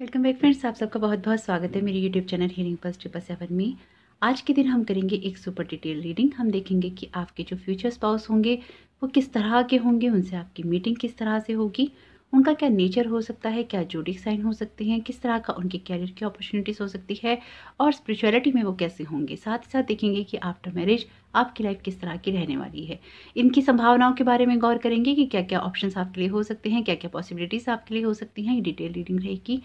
welcome back friends आप सबका बहुत बहुत स्वागत है मेरे YouTube channel hearing purse triple seven में आज के दिन हम करेंगे एक सुपर डिटेल रीडिंग हम देखेंगे कि आपके जो फ्यूचर स्पाउस होंगे वो किस तरह के होंगे उनसे आपकी मीटिंग किस तरह से होगी उनका क्या नेचर हो सकता है क्या जोडिक साइन हो सकते हैं किस तरह का उनके कैरियर की अपॉर्चुनिटीज़ हो सकती है और स्पिरिचुअलिटी में वो कैसे होंगे साथ ही साथ देखेंगे कि आफ्टर मैरिज आपकी लाइफ किस तरह की रहने वाली है इनकी संभावनाओं के बारे में गौर करेंगे कि क्या क्या ऑप्शंस आपके लिए हो सकते हैं क्या क्या पॉसिबिलिटीज़ आपके लिए हो सकती हैं ये डिटेल रीडिंग रहेगी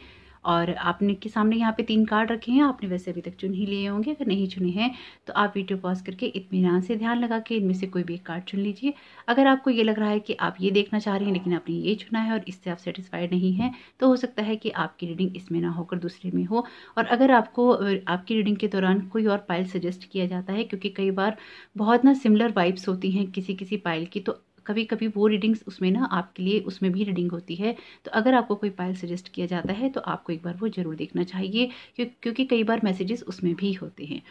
और आपने के सामने यहाँ पे तीन कार्ड रखे हैं आपने वैसे अभी तक चुन ही लिए होंगे अगर नहीं चुने हैं तो आप वीडियो पॉज करके इतमान से ध्यान लगा के इनमें से कोई भी एक कार्ड चुन लीजिए अगर आपको ये लग रहा है कि आप ये देखना चाह रहे हैं लेकिन आपने ये चुना है और इससे आप सेटिस्फाइड नहीं हैं तो हो सकता है कि आपकी रीडिंग इसमें ना होकर दूसरे में हो और अगर आपको आपकी रीडिंग के दौरान कोई और पाइल सजेस्ट किया जाता है क्योंकि कई बार बहुत ना सिमिलर वाइब्स होती हैं किसी किसी पाइल की तो कभी कभी वो रीडिंग्स उसमें ना आपके लिए उसमें भी रीडिंग होती है तो अगर आपको कोई पायल सजेस्ट किया जाता है तो आपको एक बार वो ज़रूर देखना चाहिए क्योंकि कई बार मैसेजेस उसमें भी होते हैं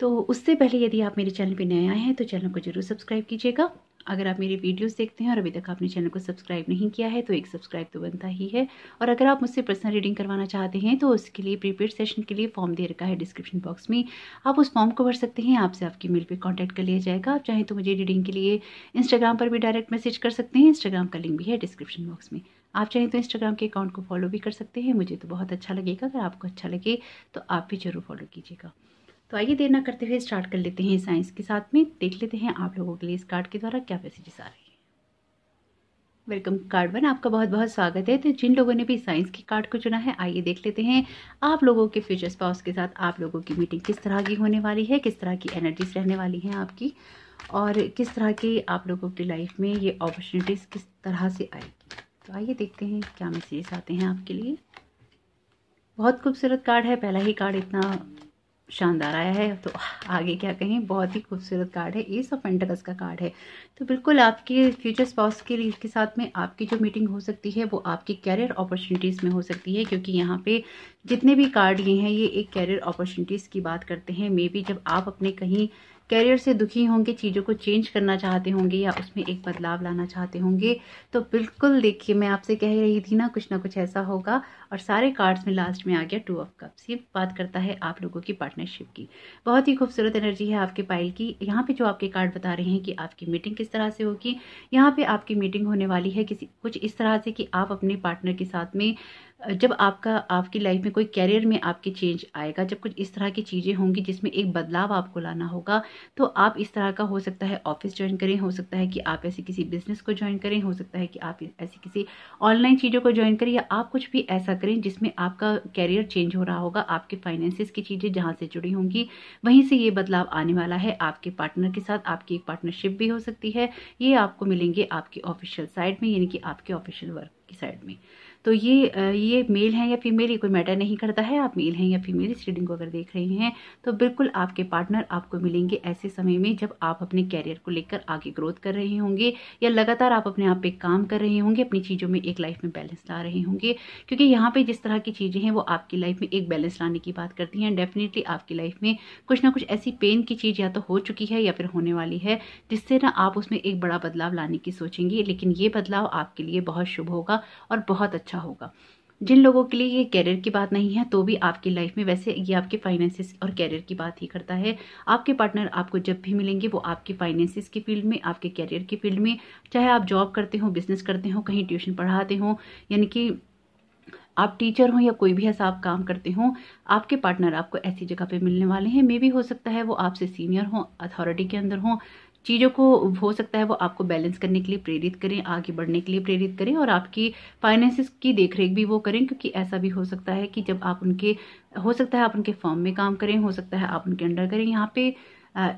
तो उससे पहले यदि आप मेरे चैनल पर नए आए हैं तो चैनल को ज़रूर सब्सक्राइब कीजिएगा अगर आप मेरे वीडियोस देखते हैं और अभी तक आपने चैनल को सब्सक्राइब नहीं किया है तो एक सब्सक्राइब तो बनता ही है और अगर आप मुझसे पर्सनल रीडिंग करवाना चाहते हैं तो उसके लिए प्रीपेड सेशन के लिए फॉर्म दे रखा है डिस्क्रिप्शन बॉक्स में आप उस फॉर्म को भर सकते हैं आपसे आपकी मेल पर कॉन्टैक्ट कर लिया जाएगा आप चाहें तो मुझे रीडिंग के लिए इंस्टाग्राम पर भी डायरेक्ट मैसेज कर सकते हैं इंस्टाग्राम का लिंक भी है डिस्क्रिप्शन बॉक्स में आप चाहें तो इंस्टाग्राम के अकाउंट को फॉलो भी कर सकते हैं मुझे तो बहुत अच्छा लगेगा अगर आपको अच्छा लगे तो आप भी जरूर फॉलो कीजिएगा तो आइए देर ना करते हुए स्टार्ट कर लेते हैं साइंस के साथ में देख लेते हैं आप लोगों के लिए इस कार्ड के द्वारा क्या मैसेजेस आ रही है वेलकम कार्ड वन आपका बहुत बहुत स्वागत है तो जिन लोगों ने भी साइंस के कार्ड को चुना है आइए देख लेते हैं आप लोगों के फ्यूचर स्पाउस के साथ आप लोगों की मीटिंग किस तरह की होने वाली है किस तरह की एनर्जीज रहने वाली हैं आपकी और किस तरह की आप लोगों की लाइफ में ये अपॉर्चुनिटीज़ किस तरह से आएगी तो आइए देखते हैं क्या मैसेजेस आते हैं आपके लिए बहुत खूबसूरत कार्ड है पहला ही कार्ड इतना शानदार आया है तो आगे क्या कहें बहुत ही खूबसूरत कार्ड है एस ऑफ एंटकस का कार्ड है तो बिल्कुल आपके फ्यूचर स्पॉस के के साथ में आपकी जो मीटिंग हो सकती है वो आपकी कैरियर अपॉर्चुनिटीज़ में हो सकती है क्योंकि यहाँ पे जितने भी कार्ड ये हैं ये एक कैरियर अपॉर्चुनिटीज़ की बात करते हैं मे बी जब आप अपने कहीं कैरियर से दुखी होंगे चीज़ों को चेंज करना चाहते होंगे या उसमें एक बदलाव लाना चाहते होंगे तो बिल्कुल देखिए मैं आपसे कह रही थी ना कुछ ना कुछ ऐसा होगा और सारे कार्ड्स में लास्ट में आ गया टू ऑफ कप्स ये बात करता है आप लोगों की पार्टनरशिप की बहुत ही खूबसूरत एनर्जी है आपके पाइल की यहाँ पे जो आपके कार्ड बता रहे हैं कि आपकी मीटिंग किस तरह से होगी यहाँ पे आपकी मीटिंग होने वाली है किसी कुछ इस तरह से कि आप अपने पार्टनर के साथ में जब आपका आपकी लाइफ में कोई कैरियर में आपके चेंज आएगा जब कुछ इस तरह की चीज़ें होंगी जिसमें एक बदलाव आपको लाना होगा तो आप इस तरह का हो सकता है ऑफिस ज्वाइन करें हो सकता है कि आप ऐसे किसी बिजनेस को ज्वाइन करें हो सकता है कि आप ऐसी किसी ऑनलाइन चीज़ों को ज्वाइन करें या आप कुछ भी ऐसा करें जिसमें आपका कैरियर चेंज हो रहा होगा आपके फाइनेंसिस की चीज़ें जहाँ से जुड़ी होंगी वहीं से ये बदलाव आने वाला है आपके पार्टनर के साथ आपकी एक पार्टनरशिप भी हो सकती है ये आपको मिलेंगे आपकी ऑफिशियल साइड में यानी कि आपके ऑफिशियल वर्क की साइड में तो ये ये मेल है या फीमेल ये कोई मैटर नहीं करता है आप मेल हैं या फीमेल इस रीडिंग को अगर देख रहे हैं तो बिल्कुल आपके पार्टनर आपको मिलेंगे ऐसे समय में जब आप अपने कैरियर को लेकर आगे ग्रोथ कर रहे होंगे या लगातार आप अपने आप पे काम कर रहे होंगे अपनी चीज़ों में एक लाइफ में बैलेंस ला रहे होंगे क्योंकि यहाँ पर जिस तरह की चीज़ें हैं वो आपकी लाइफ में एक बैलेंस लाने की बात करती हैं डेफिनेटली आपकी लाइफ में कुछ ना कुछ ऐसी पेन की चीज़ या तो हो चुकी है या फिर होने वाली है जिससे ना आप उसमें एक बड़ा बदलाव लाने की सोचेंगे लेकिन ये बदलाव आपके लिए बहुत शुभ होगा और बहुत अच्छा अच्छा होगा जिन लोगों के लिए ये कैरियर की बात नहीं है तो भी आपकी लाइफ में वैसे ये आपके फाइनेंसिस और कैरियर की बात ही करता है आपके पार्टनर आपको जब भी मिलेंगे वो आपके फाइनेंसिस की फील्ड में आपके कैरियर की फील्ड में चाहे आप जॉब करते हो बिजनेस करते हो कहीं ट्यूशन पढ़ाते हो यानी कि आप टीचर हो या कोई भी ऐसा आप काम करते हो आपके पार्टनर आपको ऐसी जगह पे मिलने वाले हैं मे भी हो सकता है वो आपसे सीनियर हो अथॉरिटी के अंदर हो चीज़ों को हो सकता है वो आपको बैलेंस करने के लिए प्रेरित करें आगे बढ़ने के लिए प्रेरित करें और आपकी फाइनेंसिस की देखरेख भी वो करें क्योंकि ऐसा भी हो सकता है कि जब आप उनके हो सकता है आप उनके फॉर्म में काम करें हो सकता है आप उनके अंडर करें यहाँ पे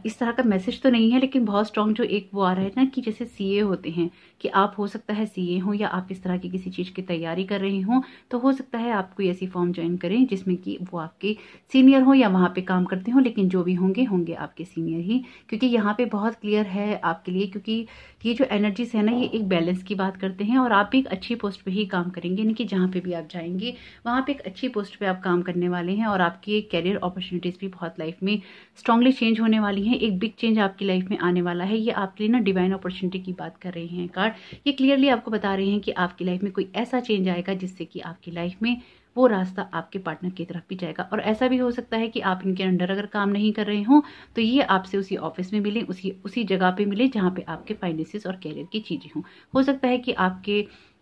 इस तरह का मैसेज तो नहीं है लेकिन बहुत स्ट्रांग जो एक वो आ रहा है ना कि जैसे सीए होते हैं कि आप हो सकता है सीए हो या आप इस तरह की किसी चीज़ की तैयारी कर रहे हो तो हो सकता है आप कोई ऐसी फॉर्म ज्वाइन करें जिसमें कि वो आपके सीनियर हो या वहां पे काम करते हों लेकिन जो भी होंगे होंगे आपके सीनियर ही क्योंकि यहाँ पे बहुत क्लियर है आपके लिए क्योंकि ये जो एनर्जीज है ना ये एक बैलेंस की बात करते हैं और आप एक अच्छी पोस्ट पर ही काम करेंगे यानी कि जहाँ पर भी आप जाएंगे वहां पर एक अच्छी पोस्ट पर आप काम करने वाले हैं और आपकी कैरियर अपॉर्चुनिटीज़ भी बहुत लाइफ में स्ट्रांगली चेंज होने वाली है एक बिग चेंज आपकी लाइफ में आने वाला है ये आपके लिए ना डिवाइन अपॉर्चुनिटी की बात कर रहे हैं कार्ड बार ये क्लियरली आपको बता रहे हैं कि आपकी लाइफ में कोई ऐसा चेंज आएगा जिससे कि आपकी लाइफ में वो रास्ता आपके पार्टनर की तरफ भी जाएगा और ऐसा भी हो सकता है कि आप इनके अंडर अगर काम नहीं कर रहे हों तो ये आपसे उसी ऑफिस में मिलें उसी उसी जगह पे मिलें जहाँ पे आपके फाइनेंसिस और कैरियर की चीज़ें हों हो सकता है कि आपके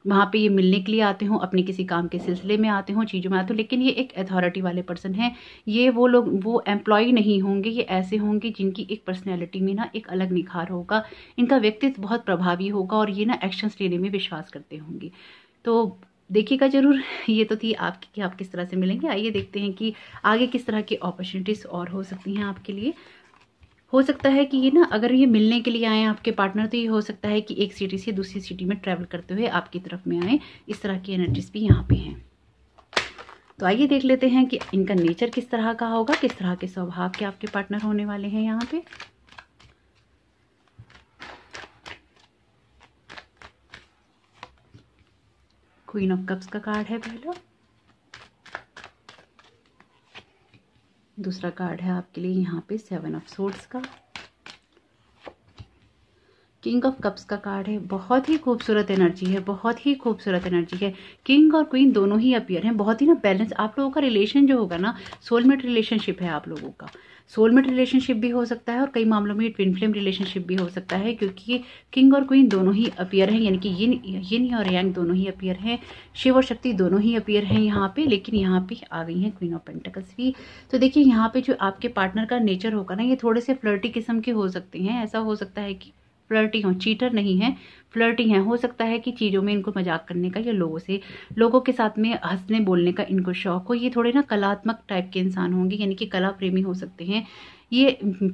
वहाँ पे ये मिलने के लिए आते हों अपने किसी काम के सिलसिले में आते हों चीज़ों में आते हों लेकिन ये एक अथॉरिटी वाले पर्सन हैं ये वो लोग वो एम्प्लॉय नहीं होंगे ये ऐसे होंगे जिनकी एक पर्सनैलिटी में ना एक अलग निखार होगा इनका व्यक्तित्व बहुत प्रभावी होगा और ये ना एक्शंस लेने में विश्वास करते होंगे तो देखिएगा जरूर ये तो थी आपकी कि आप किस तरह से मिलेंगे आइए देखते हैं कि आगे किस तरह की अपॉर्चुनिटीज़ और हो सकती हैं आपके लिए हो सकता है कि ये ना अगर ये मिलने के लिए आए आपके पार्टनर तो ये हो सकता है कि एक सिटी से दूसरी सिटी में ट्रैवल करते हुए आपकी तरफ में आए इस तरह की एनर्जीज भी यहाँ पे हैं तो आइए देख लेते हैं कि इनका नेचर किस तरह का होगा किस तरह के स्वभाव के आपके पार्टनर होने वाले हैं यहाँ पे क्वीन ऑफ कप्स का कार्ड है पहला दूसरा कार्ड है आपके लिए यहाँ पे सेवन ऑफ सोर्ट्स का किंग ऑफ कप्स का कार्ड है बहुत ही खूबसूरत एनर्जी है बहुत ही खूबसूरत एनर्जी है किंग और क्वीन दोनों ही अपियर हैं बहुत ही ना बैलेंस आप लोगों का रिलेशन जो होगा ना सोलमेट रिलेशनशिप है आप लोगों का सोलमेट रिलेशनशिप भी हो सकता है और कई मामलों में ट्विन फ्लेम रिलेशनशिप भी हो सकता है क्योंकि किंग और क्वीन दोनों ही अपियर हैं यानी कि यिन यिन और यांग दोनों ही अपियर हैं शिव और शक्ति दोनों ही अपियर हैं यहाँ पे लेकिन यहाँ पे आ गई हैं क्वीन ऑफ पेंटिकल्स भी तो देखिए यहाँ पे जो आपके पार्टनर का नेचर होगा ना ये थोड़े से फ्लर्टी किस्म के हो सकते हैं ऐसा हो सकता है कि फ्लर्टी हो चीटर नहीं है फ्लर्टी है हो सकता है कि चीज़ों में इनको मजाक करने का या लोगों से लोगों के साथ में हंसने बोलने का इनको शौक हो ये थोड़े ना कलात्मक टाइप के इंसान होंगे यानी कि कला प्रेमी हो सकते हैं ये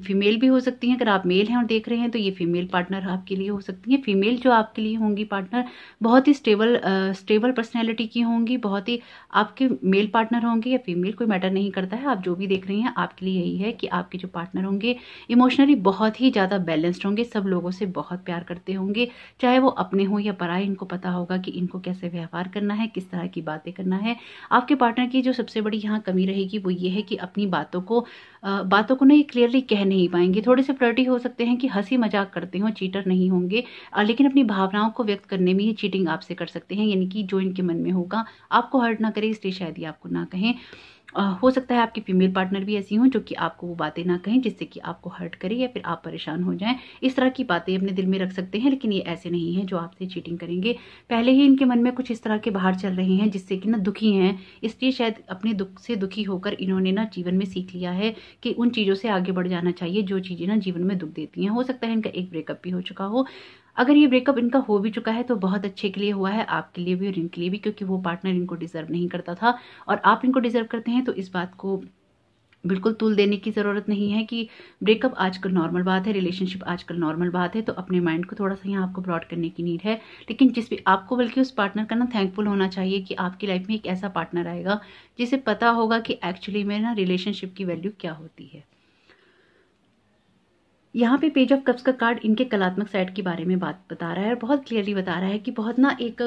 फीमेल भी हो सकती हैं अगर आप मेल हैं और देख रहे हैं तो ये फीमेल पार्टनर आपके लिए हो सकती हैं फीमेल जो आपके लिए होंगी पार्टनर बहुत ही स्टेबल स्टेबल पर्सनैलिटी की होंगी बहुत ही आपके मेल पार्टनर होंगे या फीमेल कोई मैटर नहीं करता है आप जो भी देख रहे हैं आपके लिए यही है कि आपके जो पार्टनर होंगे इमोशनली बहुत ही ज़्यादा बैलेंस्ड होंगे सब लोगों से बहुत प्यार करते होंगे चाहे वो अपने हों या पराए इनको पता होगा कि इनको कैसे व्यवहार करना है किस तरह की बातें करना है आपके पार्टनर की जो सबसे बड़ी यहाँ कमी रहेगी वो ये है कि अपनी बातों को बातों को नहीं क्लियरली कह नहीं पाएंगे थोड़े से फ्लर्टी हो सकते हैं कि हंसी मजाक करते हों चीटर नहीं होंगे लेकिन अपनी भावनाओं को व्यक्त करने में ही चीटिंग आपसे कर सकते हैं यानी कि जो इनके मन में होगा आपको हर्ट ना करे इसलिए शायद ये आपको ना कहें हो सकता है आपकी फीमेल पार्टनर भी ऐसी हों जो कि आपको वो बातें ना कहें जिससे कि आपको हर्ट करे या फिर आप परेशान हो जाएं इस तरह की बातें अपने दिल में रख सकते हैं लेकिन ये ऐसे नहीं है जो आपसे चीटिंग करेंगे पहले ही इनके मन में कुछ इस तरह के बाहर चल रहे हैं जिससे कि ना दुखी हैं इसलिए शायद अपने दुख से दुखी होकर इन्होंने ना जीवन में सीख लिया है कि उन चीज़ों से आगे बढ़ जाना चाहिए जो चीज़ें ना जीवन में दुख देती हैं हो सकता है इनका एक ब्रेकअप भी हो चुका हो अगर ये ब्रेकअप इनका हो भी चुका है तो बहुत अच्छे के लिए हुआ है आपके लिए भी और इनके लिए भी क्योंकि वो पार्टनर इनको डिजर्व नहीं करता था और आप इनको डिजर्व करते हैं तो इस बात को बिल्कुल तुल देने की ज़रूरत नहीं है कि ब्रेकअप आजकल नॉर्मल बात है रिलेशनशिप आजकल नॉर्मल बात है तो अपने माइंड को थोड़ा सा यहाँ आपको ब्रॉड करने की नीड है लेकिन जिस भी आपको बल्कि उस पार्टनर का ना थैंकफुल होना चाहिए कि आपकी लाइफ में एक ऐसा पार्टनर आएगा जिसे पता होगा कि एक्चुअली में ना रिलेशनशिप की वैल्यू क्या होती है यहाँ पे पेज ऑफ कप्स का कार्ड इनके कलात्मक साइड के बारे में बात बता रहा है और बहुत क्लियरली बता रहा है कि बहुत ना एक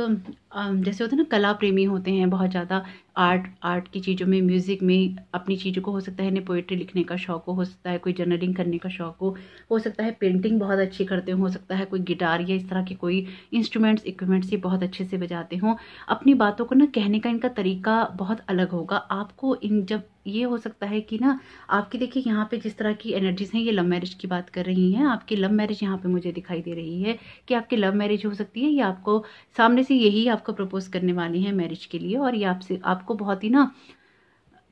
जैसे होता है ना कला प्रेमी होते हैं बहुत ज़्यादा आर्ट आर्ट की चीज़ों में म्यूज़िक में अपनी चीज़ों को हो सकता है इन्हें पोइट्री लिखने का शौक़ हो सकता है कोई जर्नलिंग करने का शौक़ हो हो सकता है पेंटिंग बहुत अच्छी करते हो सकता है कोई गिटार या इस तरह के कोई इंस्ट्रूमेंट्स इक्विपमेंट्स ये बहुत अच्छे से बजाते हों अपनी बातों को ना कहने का इनका तरीका बहुत अलग होगा आपको इन जब ये हो सकता है कि ना आपकी देखिए यहाँ पे जिस तरह की एनर्जीज हैं ये लव मैरिज की बात कर रही हैं आपकी लव मैरिज यहाँ पे मुझे दिखाई दे रही है कि आपकी लव मैरिज हो सकती है या आपको सामने से यही आप आपको प्रपोज करने वाली हैं मैरिज के लिए और ये आपसे आपको बहुत ही ना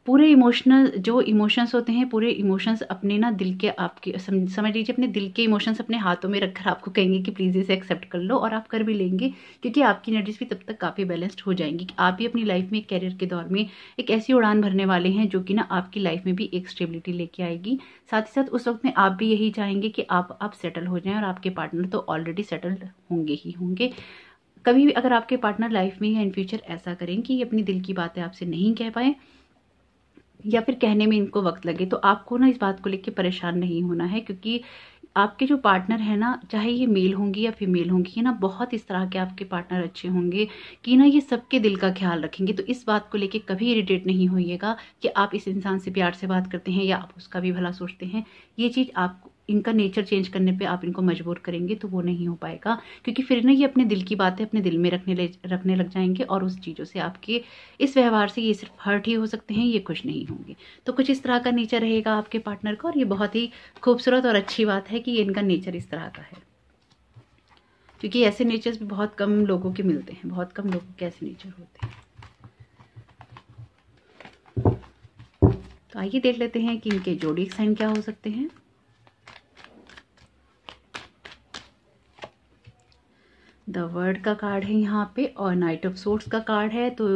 पूरे इमोशनल जो इमोशंस होते हैं पूरे इमोशंस अपने ना दिल के आपके समझ लीजिए अपने दिल के इमोशंस अपने हाथों में रखकर आपको कहेंगे कि प्लीज़ इसे एक्सेप्ट कर लो और आप कर भी लेंगे क्योंकि आपकी एनर्जीज भी तब तक काफ़ी बैलेंस्ड हो जाएंगी कि आप भी अपनी लाइफ में कैरियर के दौर में एक ऐसी उड़ान भरने वाले हैं जो कि ना आपकी लाइफ में भी एक स्टेबिलिटी लेके आएगी साथ ही साथ उस वक्त में आप भी यही चाहेंगे कि आप आप सेटल हो जाएँ और आपके पार्टनर तो ऑलरेडी सेटल्ड होंगे ही होंगे कभी भी अगर आपके पार्टनर लाइफ में या इन फ्यूचर ऐसा करें कि ये अपनी दिल की बातें आपसे नहीं कह पाएं या फिर कहने में इनको वक्त लगे तो आपको ना इस बात को लेकर परेशान नहीं होना है क्योंकि आपके जो पार्टनर है ना चाहे ये मेल होंगी या फीमेल होंगी है ना बहुत इस तरह के आपके पार्टनर अच्छे होंगे कि ना ये सबके दिल का ख्याल रखेंगे तो इस बात को लेके कभी इरिटेट नहीं होइएगा कि आप इस इंसान से प्यार से बात करते हैं या आप उसका भी भला सोचते हैं ये चीज़ आपको इनका नेचर चेंज करने पे आप इनको मजबूर करेंगे तो वो नहीं हो पाएगा क्योंकि फिर ना ये अपने दिल की बातें अपने दिल में रखने रखने लग जाएंगे और उस चीज़ों से आपके इस व्यवहार से ये सिर्फ हर्ट ही हो सकते हैं ये खुश नहीं होंगे तो कुछ इस तरह का नेचर रहेगा आपके पार्टनर का और ये बहुत ही खूबसूरत और अच्छी बात है कि इनका नेचर इस तरह का है क्योंकि ऐसे नेचर्स भी बहुत कम लोगों के मिलते हैं बहुत कम लोगों के ऐसे नेचर होते हैं तो आइए देख लेते हैं कि इनके जोड़ी साइन क्या हो सकते हैं द वर्ड का कार्ड है यहाँ पे और नाइट ऑफ सोर्ट्स का कार्ड है तो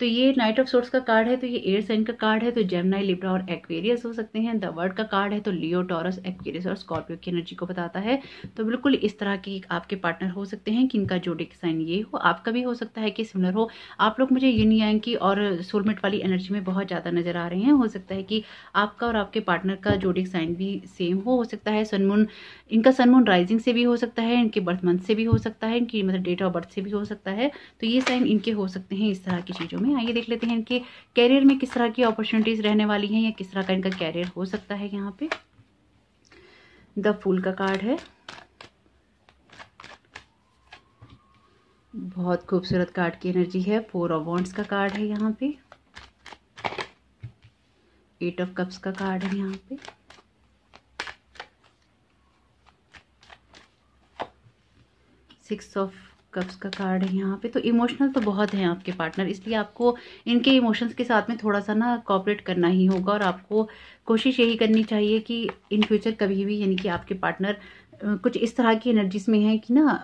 तो ये नाइट ऑफ सोर्स का कार्ड है तो ये एयर साइन का कार्ड है तो जेमनाई लिब्रा और एक्वेरियस हो सकते हैं द वर्ड का कार्ड है तो लियो टॉरस एक्वेरियस और स्कॉर्पियो की एनर्जी को बताता है तो बिल्कुल इस तरह के आपके पार्टनर हो सकते हैं कि इनका जोडिक साइन ये हो आपका भी हो सकता है कि सिमिलर हो आप लोग मुझे yin yang की और सोलमेट वाली एनर्जी में बहुत ज़्यादा नजर आ रहे हैं हो सकता है कि आपका और आपके पार्टनर का जोडिक साइन भी सेम हो हो सकता है सनमून इनका सनमून राइजिंग से भी हो सकता है इनके बर्थ मंथ से भी हो सकता है इनकी मतलब डेट ऑफ बर्थ से भी हो सकता है तो ये साइन इनके हो सकते हैं इस तरह की चीज़ों में में आइए देख लेते हैं इनके कैरियर में किस तरह की अपॉर्चुनिटीज रहने वाली हैं या किस तरह का इनका कैरियर हो सकता है यहाँ पे द फूल का कार्ड है बहुत खूबसूरत कार्ड की एनर्जी है फोर ऑफ वॉन्ट्स का कार्ड है यहाँ पे एट ऑफ कप्स का कार्ड है यहाँ पे सिक्स ऑफ कप्स का कार्ड है यहाँ पे तो इमोशनल तो बहुत हैं आपके पार्टनर इसलिए आपको इनके इमोशंस के साथ में थोड़ा सा ना कॉपरेट करना ही होगा और आपको कोशिश यही करनी चाहिए कि इन फ्यूचर कभी भी यानी कि आपके पार्टनर कुछ इस तरह की एनर्जीज में है कि ना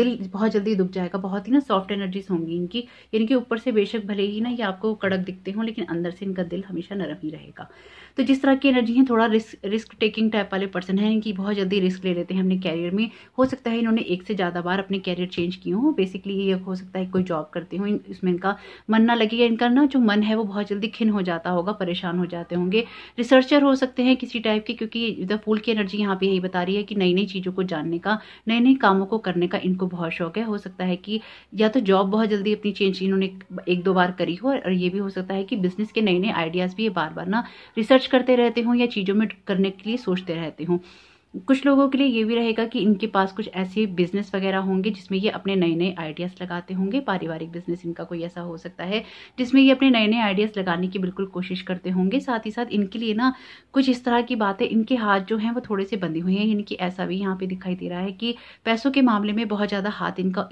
दिल बहुत जल्दी दुख जाएगा बहुत ही ना सॉफ्ट एनर्जीज होंगी इनकी यानी कि ऊपर से बेशक भले ही ना ये आपको कड़क दिखते हों लेकिन अंदर से इनका दिल हमेशा नरम ही रहेगा तो जिस तरह की एनर्जी है थोड़ा रिस्क रिस्क टेकिंग टाइप वाले पर्सन है कि बहुत जल्दी रिस्क ले लेते हैं अपने कैरियर में हो सकता है इन्होंने एक से ज़्यादा बार अपने कैरियर चेंज किए हों बेसिकली ये हो सकता है कोई जॉब करते हो इसमें इनका मन ना लगे इनका ना जो मन है वो बहुत जल्दी खिन हो जाता होगा परेशान हो जाते होंगे रिसर्चर हो सकते हैं किसी टाइप के क्योंकि द फूल की एनर्जी यहाँ पे यही बता रही है कि नई नई चीज़ों को जानने का नए नए कामों को करने का इनको बहुत शौक है हो सकता है कि या तो जॉब बहुत जल्दी अपनी चेंज इन्होंने एक दो बार करी हो और ये भी हो सकता है कि बिजनेस के नए नए आइडियाज़ भी ये बार बार ना रिसर्च करते रहते हों या चीज़ों में करने के लिए सोचते रहते हों कुछ लोगों के लिए ये भी रहेगा कि इनके पास कुछ ऐसे बिजनेस वगैरह होंगे जिसमें ये अपने नए नए आइडियाज़ लगाते होंगे पारिवारिक बिजनेस इनका कोई ऐसा हो सकता है जिसमें ये अपने नए नए आइडियाज़ लगाने की बिल्कुल कोशिश करते होंगे साथ ही साथ इनके लिए ना कुछ इस तरह की बातें इनके हाथ जो हैं वो थोड़े से बंधे हुए हैं इनकी ऐसा भी यहाँ पे दिखाई दे रहा है कि पैसों के मामले में बहुत ज़्यादा हाथ इनका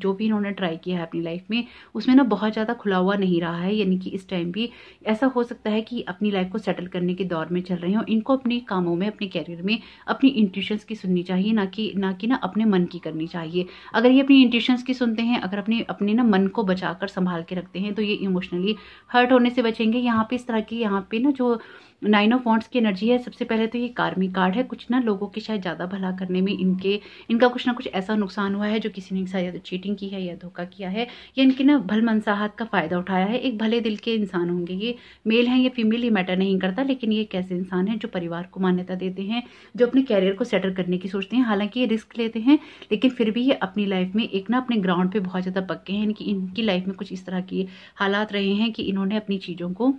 जो भी इन्होंने ट्राई किया है अपनी लाइफ में उसमें ना बहुत ज़्यादा खुला हुआ नहीं रहा है यानी कि इस टाइम भी ऐसा हो सकता है कि अपनी लाइफ को सेटल करने के दौर में चल रहे हैं और इनको अपने कामों में अपने कैरियर में अपनी इंट्यूशंस की सुननी चाहिए ना कि ना कि ना अपने मन की करनी चाहिए अगर ये अपनी इंट्यूशंस की सुनते हैं अगर अपने अपने ना मन को बचा कर संभाल के रखते हैं तो ये इमोशनली हर्ट होने से बचेंगे यहाँ पे इस तरह की यहाँ पे ना जो नाइन ऑफ वॉन्ट्स की एनर्जी है सबसे पहले तो ये कार्मिक कार्ड है कुछ ना लोगों के शायद ज़्यादा भला करने में इनके इनका कुछ ना कुछ ऐसा नुकसान हुआ है जो किसी ने शायद तो चीटिंग की है या धोखा किया है या इनके ना भल मनसाहत का फ़ायदा उठाया है एक भले दिल के इंसान होंगे ये मेल हैं या फीमेल ये मैटर नहीं करता लेकिन ये एक ऐसे इंसान है जो परिवार को मान्यता देते हैं जो अपने कैरियर को सेटल करने की सोचते हैं हालांकि ये रिस्क लेते हैं लेकिन फिर भी ये अपनी लाइफ में एक ना अपने ग्राउंड पर बहुत ज़्यादा पक्के हैं इनकी इनकी लाइफ में कुछ इस तरह के हालात रहे हैं कि इन्होंने अपनी चीज़ों को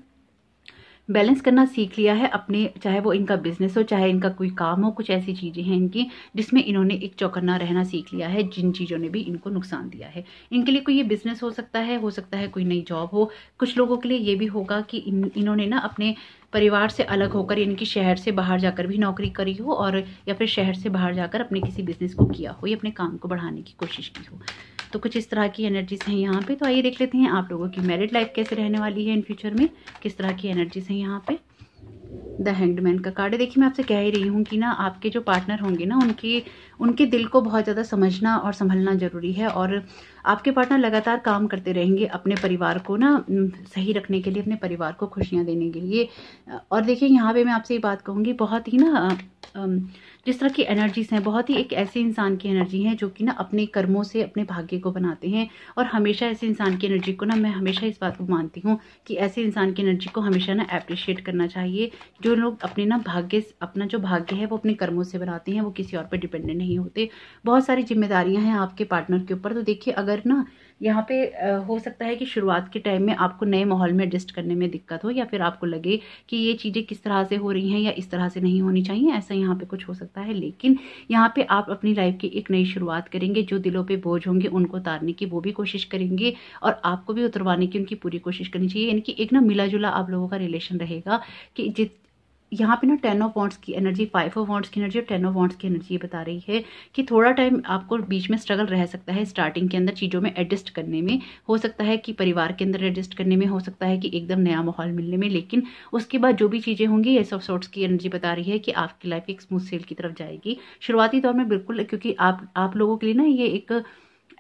बैलेंस करना सीख लिया है अपने चाहे वो इनका बिजनेस हो चाहे इनका कोई काम हो कुछ ऐसी चीज़ें हैं इनकी जिसमें इन्होंने एक चौकन्ना रहना सीख लिया है जिन चीज़ों ने भी इनको नुकसान दिया है इनके लिए कोई ये बिजनेस हो सकता है हो सकता है कोई नई जॉब हो कुछ लोगों के लिए ये भी होगा कि इन इन्होंने ना अपने परिवार से अलग होकर यानी कि शहर से बाहर जाकर भी नौकरी करी हो और या फिर शहर से बाहर जाकर अपने किसी बिजनेस को किया हो या अपने काम को बढ़ाने की कोशिश की हो तो कुछ इस तरह की एनर्जीज हैं यहाँ पे तो आइए देख लेते हैं आप लोगों की मैरिड लाइफ कैसे रहने वाली है इन फ्यूचर में किस तरह की एनर्जीज हैं यहाँ पे द हैंडमैन का कार्ड है देखिए मैं आपसे कह ही रही हूँ कि ना आपके जो पार्टनर होंगे ना उनकी उनके दिल को बहुत ज़्यादा समझना और संभलना ज़रूरी है और आपके पार्टनर लगातार काम करते रहेंगे अपने परिवार को ना सही रखने के लिए अपने परिवार को खुशियाँ देने के लिए और देखिए यहाँ पे मैं आपसे ये बात कहूँगी बहुत ही ना जिस तरह की एनर्जीज हैं बहुत ही एक ऐसे इंसान की एनर्जी है जो कि ना अपने कर्मों से अपने भाग्य को बनाते हैं और हमेशा ऐसे इंसान की एनर्जी को ना मैं हमेशा इस बात को मानती हूँ कि ऐसे इंसान की एनर्जी को हमेशा ना अप्रिशिएट करना चाहिए जो लोग अपने ना भाग्य अपना जो भाग्य है वो अपने कर्मों से बनाते हैं वो किसी और पर डिपेंडेंट नहीं होते बहुत सारी जिम्मेदारियाँ हैं आपके पार्टनर के ऊपर तो देखिए अगर ना यहाँ पे हो सकता है कि शुरुआत के टाइम में आपको नए माहौल में एडजस्ट करने में दिक्कत हो या फिर आपको लगे कि ये चीज़ें किस तरह से हो रही हैं या इस तरह से नहीं होनी चाहिए ऐसा यहाँ पे कुछ हो सकता है लेकिन यहाँ पे आप अपनी लाइफ की एक नई शुरुआत करेंगे जो दिलों पे बोझ होंगे उनको उतारने की वो भी कोशिश करेंगे और आपको भी उतरवाने की उनकी पूरी कोशिश करनी चाहिए यानी कि एक ना मिला जुला आप लोगों का रिलेशन रहेगा कि यहाँ पे ना टेन ऑफ वॉन्ट्स की एनर्जी फाइव ऑफ वॉन्ट्स की एनर्जी और टेन ऑफ वॉन्ट्स की एनर्जी बता रही है कि थोड़ा टाइम आपको बीच में स्ट्रगल रह सकता है स्टार्टिंग के अंदर चीज़ों में एडजस्ट करने में हो सकता है कि परिवार के अंदर एडजस्ट करने में हो सकता है कि एकदम नया माहौल मिलने में लेकिन उसके बाद जो भी चीज़ें होंगी ऐसे ऑफ सॉर्ट्स की एनर्जी बता रही है कि आपकी लाइफ एक स्मूथ सेल की तरफ जाएगी शुरुआती दौर में बिल्कुल क्योंकि आप आप लोगों के लिए ना ये एक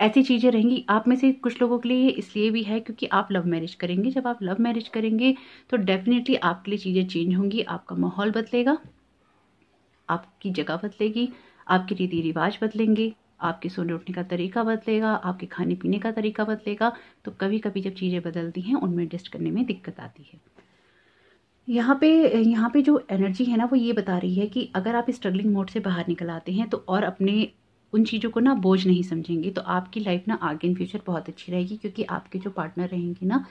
ऐसी चीज़ें रहेंगी आप में से कुछ लोगों के लिए ये इसलिए भी है क्योंकि आप लव मैरिज करेंगे जब आप लव मैरिज करेंगे तो डेफिनेटली आपके लिए चीज़ें चेंज होंगी आपका माहौल बदलेगा आपकी जगह बदलेगी आपके रीति रिवाज बदलेंगे आपके सोने उठने का तरीका बदलेगा आपके खाने पीने का तरीका बदलेगा तो कभी कभी जब चीज़ें बदलती हैं उनमें एडजस्ट करने में दिक्कत आती है यहाँ पे यहाँ पे जो एनर्जी है ना वो ये बता रही है कि अगर आप स्ट्रगलिंग मोड से बाहर निकल आते हैं तो और अपने उन चीज़ों को ना बोझ नहीं समझेंगे तो आपकी लाइफ ना आगे इन फ्यूचर बहुत अच्छी रहेगी क्योंकि आपके जो पार्टनर रहेंगे ना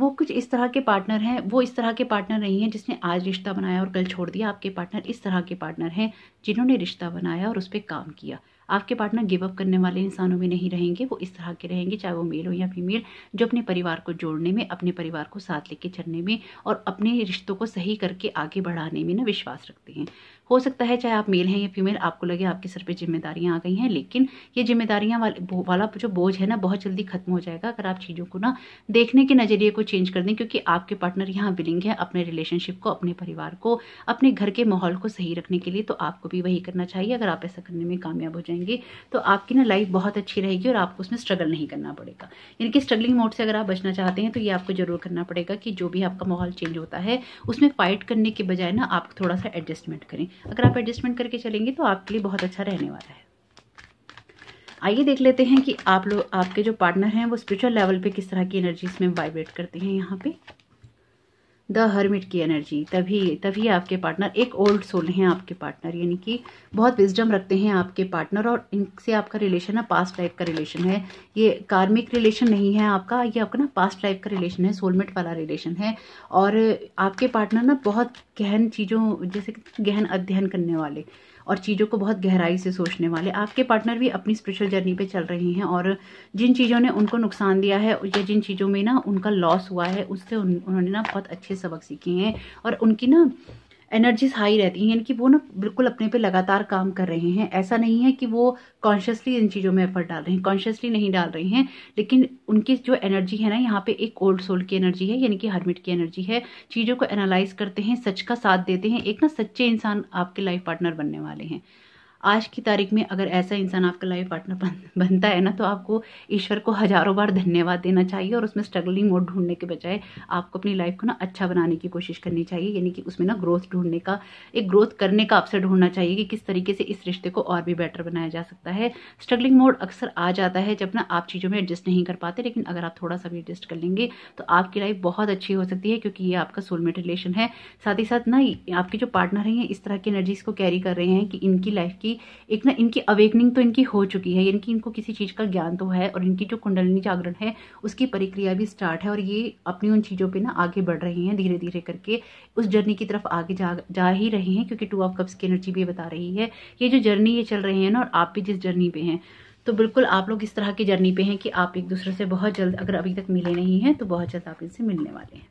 वो कुछ इस तरह के पार्टनर हैं वो इस तरह के पार्टनर नहीं हैं जिसने आज रिश्ता बनाया और कल छोड़ दिया आपके पार्टनर इस तरह के पार्टनर हैं जिन्होंने रिश्ता बनाया और उस पर काम किया आपके पार्टनर गिव अप करने वाले इंसानों में नहीं रहेंगे वो इस तरह के रहेंगे चाहे वो मेल हो या फीमेल जो अपने परिवार को जोड़ने में अपने परिवार को साथ लेके चलने में और अपने रिश्तों को सही करके आगे बढ़ाने में ना विश्वास रखते हैं हो सकता है चाहे आप मेल हैं या फीमेल आपको लगे आपके सर पे जिम्मेदारियां आ गई हैं लेकिन ये जिम्मेदारियां वाले वाला जो बोझ है ना बहुत जल्दी खत्म हो जाएगा अगर आप चीज़ों को ना देखने के नज़रिए को चेंज कर दें क्योंकि आपके पार्टनर यहाँ विलिंग है अपने रिलेशनशिप को अपने परिवार को अपने घर के माहौल को सही रखने के लिए तो आपको भी वही करना चाहिए अगर आप ऐसा करने में कामयाब हो जाएंगे तो आपकी ना लाइफ बहुत अच्छी रहेगी और आपको उसमें स्ट्रगल नहीं करना पड़ेगा यानी कि स्ट्रगलिंग मोड से अगर आप बचना चाहते हैं तो ये आपको जरूर करना पड़ेगा कि जो भी आपका माहौल चेंज होता है उसमें फाइट करने के बजाय ना आप थोड़ा सा एडजस्टमेंट करें अगर आप एडजस्टमेंट करके चलेंगे तो आपके लिए बहुत अच्छा रहने वाला है आइए देख लेते हैं कि आप लोग आपके जो पार्टनर हैं वो स्पिरिचुअल लेवल पे किस तरह की एनर्जीज में वाइब्रेट करते हैं यहाँ पे द हर्मिट की एनर्जी तभी तभी आपके पार्टनर एक ओल्ड सोल हैं आपके पार्टनर यानी कि बहुत विजडम रखते हैं आपके पार्टनर और इनसे आपका रिलेशन है पास्ट लाइफ का रिलेशन है ये कार्मिक रिलेशन नहीं है आपका ये आपका ना पास्ट लाइफ का रिलेशन है सोलमेट वाला रिलेशन है और आपके पार्टनर ना बहुत गहन चीज़ों जैसे गहन अध्ययन करने वाले और चीज़ों को बहुत गहराई से सोचने वाले आपके पार्टनर भी अपनी स्पिरिचुअल जर्नी पे चल रहे हैं और जिन चीज़ों ने उनको नुकसान दिया है या जिन चीज़ों में ना उनका लॉस हुआ है उससे उन, उन्होंने ना बहुत अच्छे सबक सीखे हैं और उनकी ना एनर्जीज हाई रहती हैं यानी कि वो ना बिल्कुल अपने पे लगातार काम कर रहे हैं ऐसा नहीं है कि वो कॉन्शियसली इन चीज़ों में एफर्ट डाल रहे हैं कॉन्शियसली नहीं डाल रहे हैं लेकिन उनकी जो एनर्जी है ना यहाँ पे एक ओल्ड सोल की एनर्जी है यानी कि हर्मिट की एनर्जी है चीज़ों को एनालाइज करते हैं सच का साथ देते हैं एक ना सच्चे इंसान आपके लाइफ पार्टनर बनने वाले हैं आज की तारीख में अगर ऐसा इंसान आपका लाइफ पार्टनर बन, बनता है ना तो आपको ईश्वर को हजारों बार धन्यवाद देना चाहिए और उसमें स्ट्रगलिंग मोड ढूंढने के बजाय आपको अपनी लाइफ को ना अच्छा बनाने की कोशिश करनी चाहिए यानी कि उसमें ना ग्रोथ ढूंढने का एक ग्रोथ करने का अवसर ढूंढना चाहिए कि किस तरीके से इस रिश्ते को और भी बेटर बनाया जा सकता है स्ट्रगलिंग मोड अक्सर आ जाता है जब ना आप चीज़ों में एडजस्ट नहीं कर पाते लेकिन अगर आप थोड़ा सा भी एडजस्ट कर लेंगे तो आपकी लाइफ बहुत अच्छी हो सकती है क्योंकि ये आपका सोलमेट रिलेशन है साथ ही साथ ना आपके जो पार्टनर हैं इस तरह की एनर्जीज को कैरी कर रहे हैं कि इनकी लाइफ की एक ना इनकी अवेकनिंग तो इनकी हो चुकी है इनकी इनको किसी चीज़ का ज्ञान तो है और इनकी जो कुंडलिनी जागरण है उसकी प्रक्रिया भी स्टार्ट है और ये अपनी उन चीज़ों पर ना आगे बढ़ रही हैं धीरे धीरे करके उस जर्नी की तरफ आगे जा जा ही रहे हैं क्योंकि टू ऑफ कप्स की एनर्जी भी बता रही है ये जो जर्नी ये चल रहे हैं ना और आप भी जिस जर्नी पे हैं तो बिल्कुल आप लोग इस तरह की जर्नी पे हैं कि आप एक दूसरे से बहुत जल्द अगर अभी तक मिले नहीं हैं तो बहुत जल्द आप इनसे मिलने वाले हैं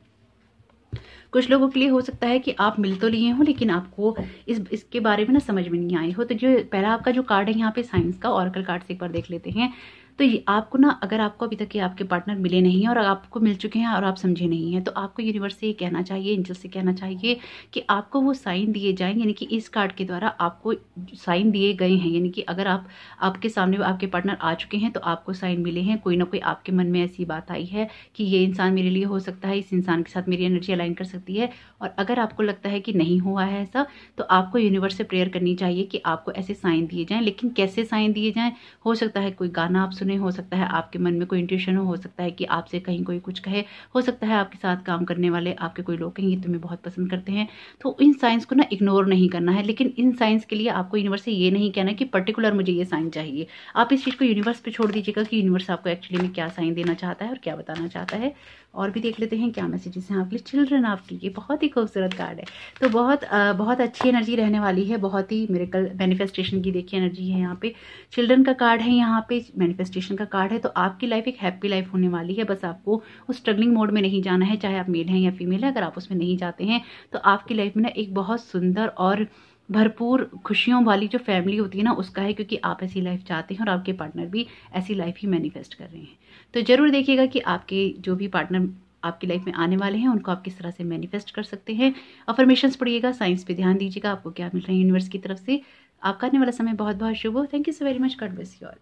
कुछ लोगों के लिए हो सकता है कि आप मिल तो लिए हो लेकिन आपको इस इसके बारे में ना समझ में नहीं आए हो तो जो पहला आपका जो कार्ड है यहाँ पे साइंस का ऑरकल कार्ड से एक बार देख लेते हैं तो ये आपको ना अगर आपको अभी तक ये आपके पार्टनर मिले नहीं हैं और आपको मिल चुके हैं और आप समझे नहीं हैं तो आपको यूनिवर्स से ये कहना चाहिए एंजल से कहना चाहिए कि आपको वो साइन दिए जाए यानी कि इस कार्ड के द्वारा आपको साइन दिए गए हैं यानी कि अगर आप आपके सामने आपके पार्टनर आ चुके हैं तो आपको साइन मिले हैं कोई ना कोई आपके मन में ऐसी बात आई है कि ये इंसान मेरे लिए हो सकता है इस इंसान के साथ मेरी एनर्जी अलाइन कर सकती है और अगर आपको लगता है कि नहीं हुआ है ऐसा तो आपको यूनिवर्स से प्रेयर करनी चाहिए कि आपको ऐसे साइन दिए जाएँ लेकिन कैसे साइन दिए जाएँ हो सकता है कोई गाना आप सुन सुने तो हो सकता है आपके मन में कोई इंट्यूशन हो सकता है कि आपसे कहीं कोई कुछ कहे हो सकता है आपके साथ काम करने वाले आपके कोई लोग कहेंगे तुम्हें बहुत पसंद करते हैं तो इन साइंस को ना इग्नोर नहीं करना है लेकिन इन साइंस के लिए आपको यूनिवर्स से ये नहीं कहना कि पर्टिकुलर मुझे ये साइन चाहिए आप इस चीज़ को यूनिवर्स पर छोड़ दीजिएगा कि यूनिवर्स आपको एक्चुअली में क्या साइन देना चाहता है और क्या बताना चाहता है और भी देख लेते हैं क्या मैसेजेस हैं आपके लिए चिल्ड्रन आपके लिए बहुत ही खूबसूरत कार्ड है तो बहुत आ, बहुत अच्छी एनर्जी रहने वाली है बहुत ही मेरे कल मैनिफेस्टेशन की देखिए एनर्जी है यहाँ पे चिल्ड्रन का कार्ड है यहाँ पे मैनिफेस्टेशन का कार्ड है तो आपकी लाइफ एक हैप्पी लाइफ होने वाली है बस आपको उस स्ट्रगलिंग मोड में नहीं जाना है चाहे आप मेल हैं या फीमेल है अगर आप उसमें नहीं जाते हैं तो आपकी लाइफ में ना एक बहुत सुंदर और भरपूर खुशियों वाली जो फैमिली होती है ना उसका है क्योंकि आप ऐसी लाइफ चाहते हैं और आपके पार्टनर भी ऐसी लाइफ ही मैनिफेस्ट कर रहे हैं तो ज़रूर देखिएगा कि आपके जो भी पार्टनर आपकी लाइफ में आने वाले हैं उनको आप किस तरह से मैनिफेस्ट कर सकते हैं अफर्मेशन पढ़िएगा साइंस पे ध्यान दीजिएगा आपको क्या मिल रहा है यूनिवर्स की तरफ से आपका आने वाला समय बहुत बहुत शुभ हो thank you so very much God bless you all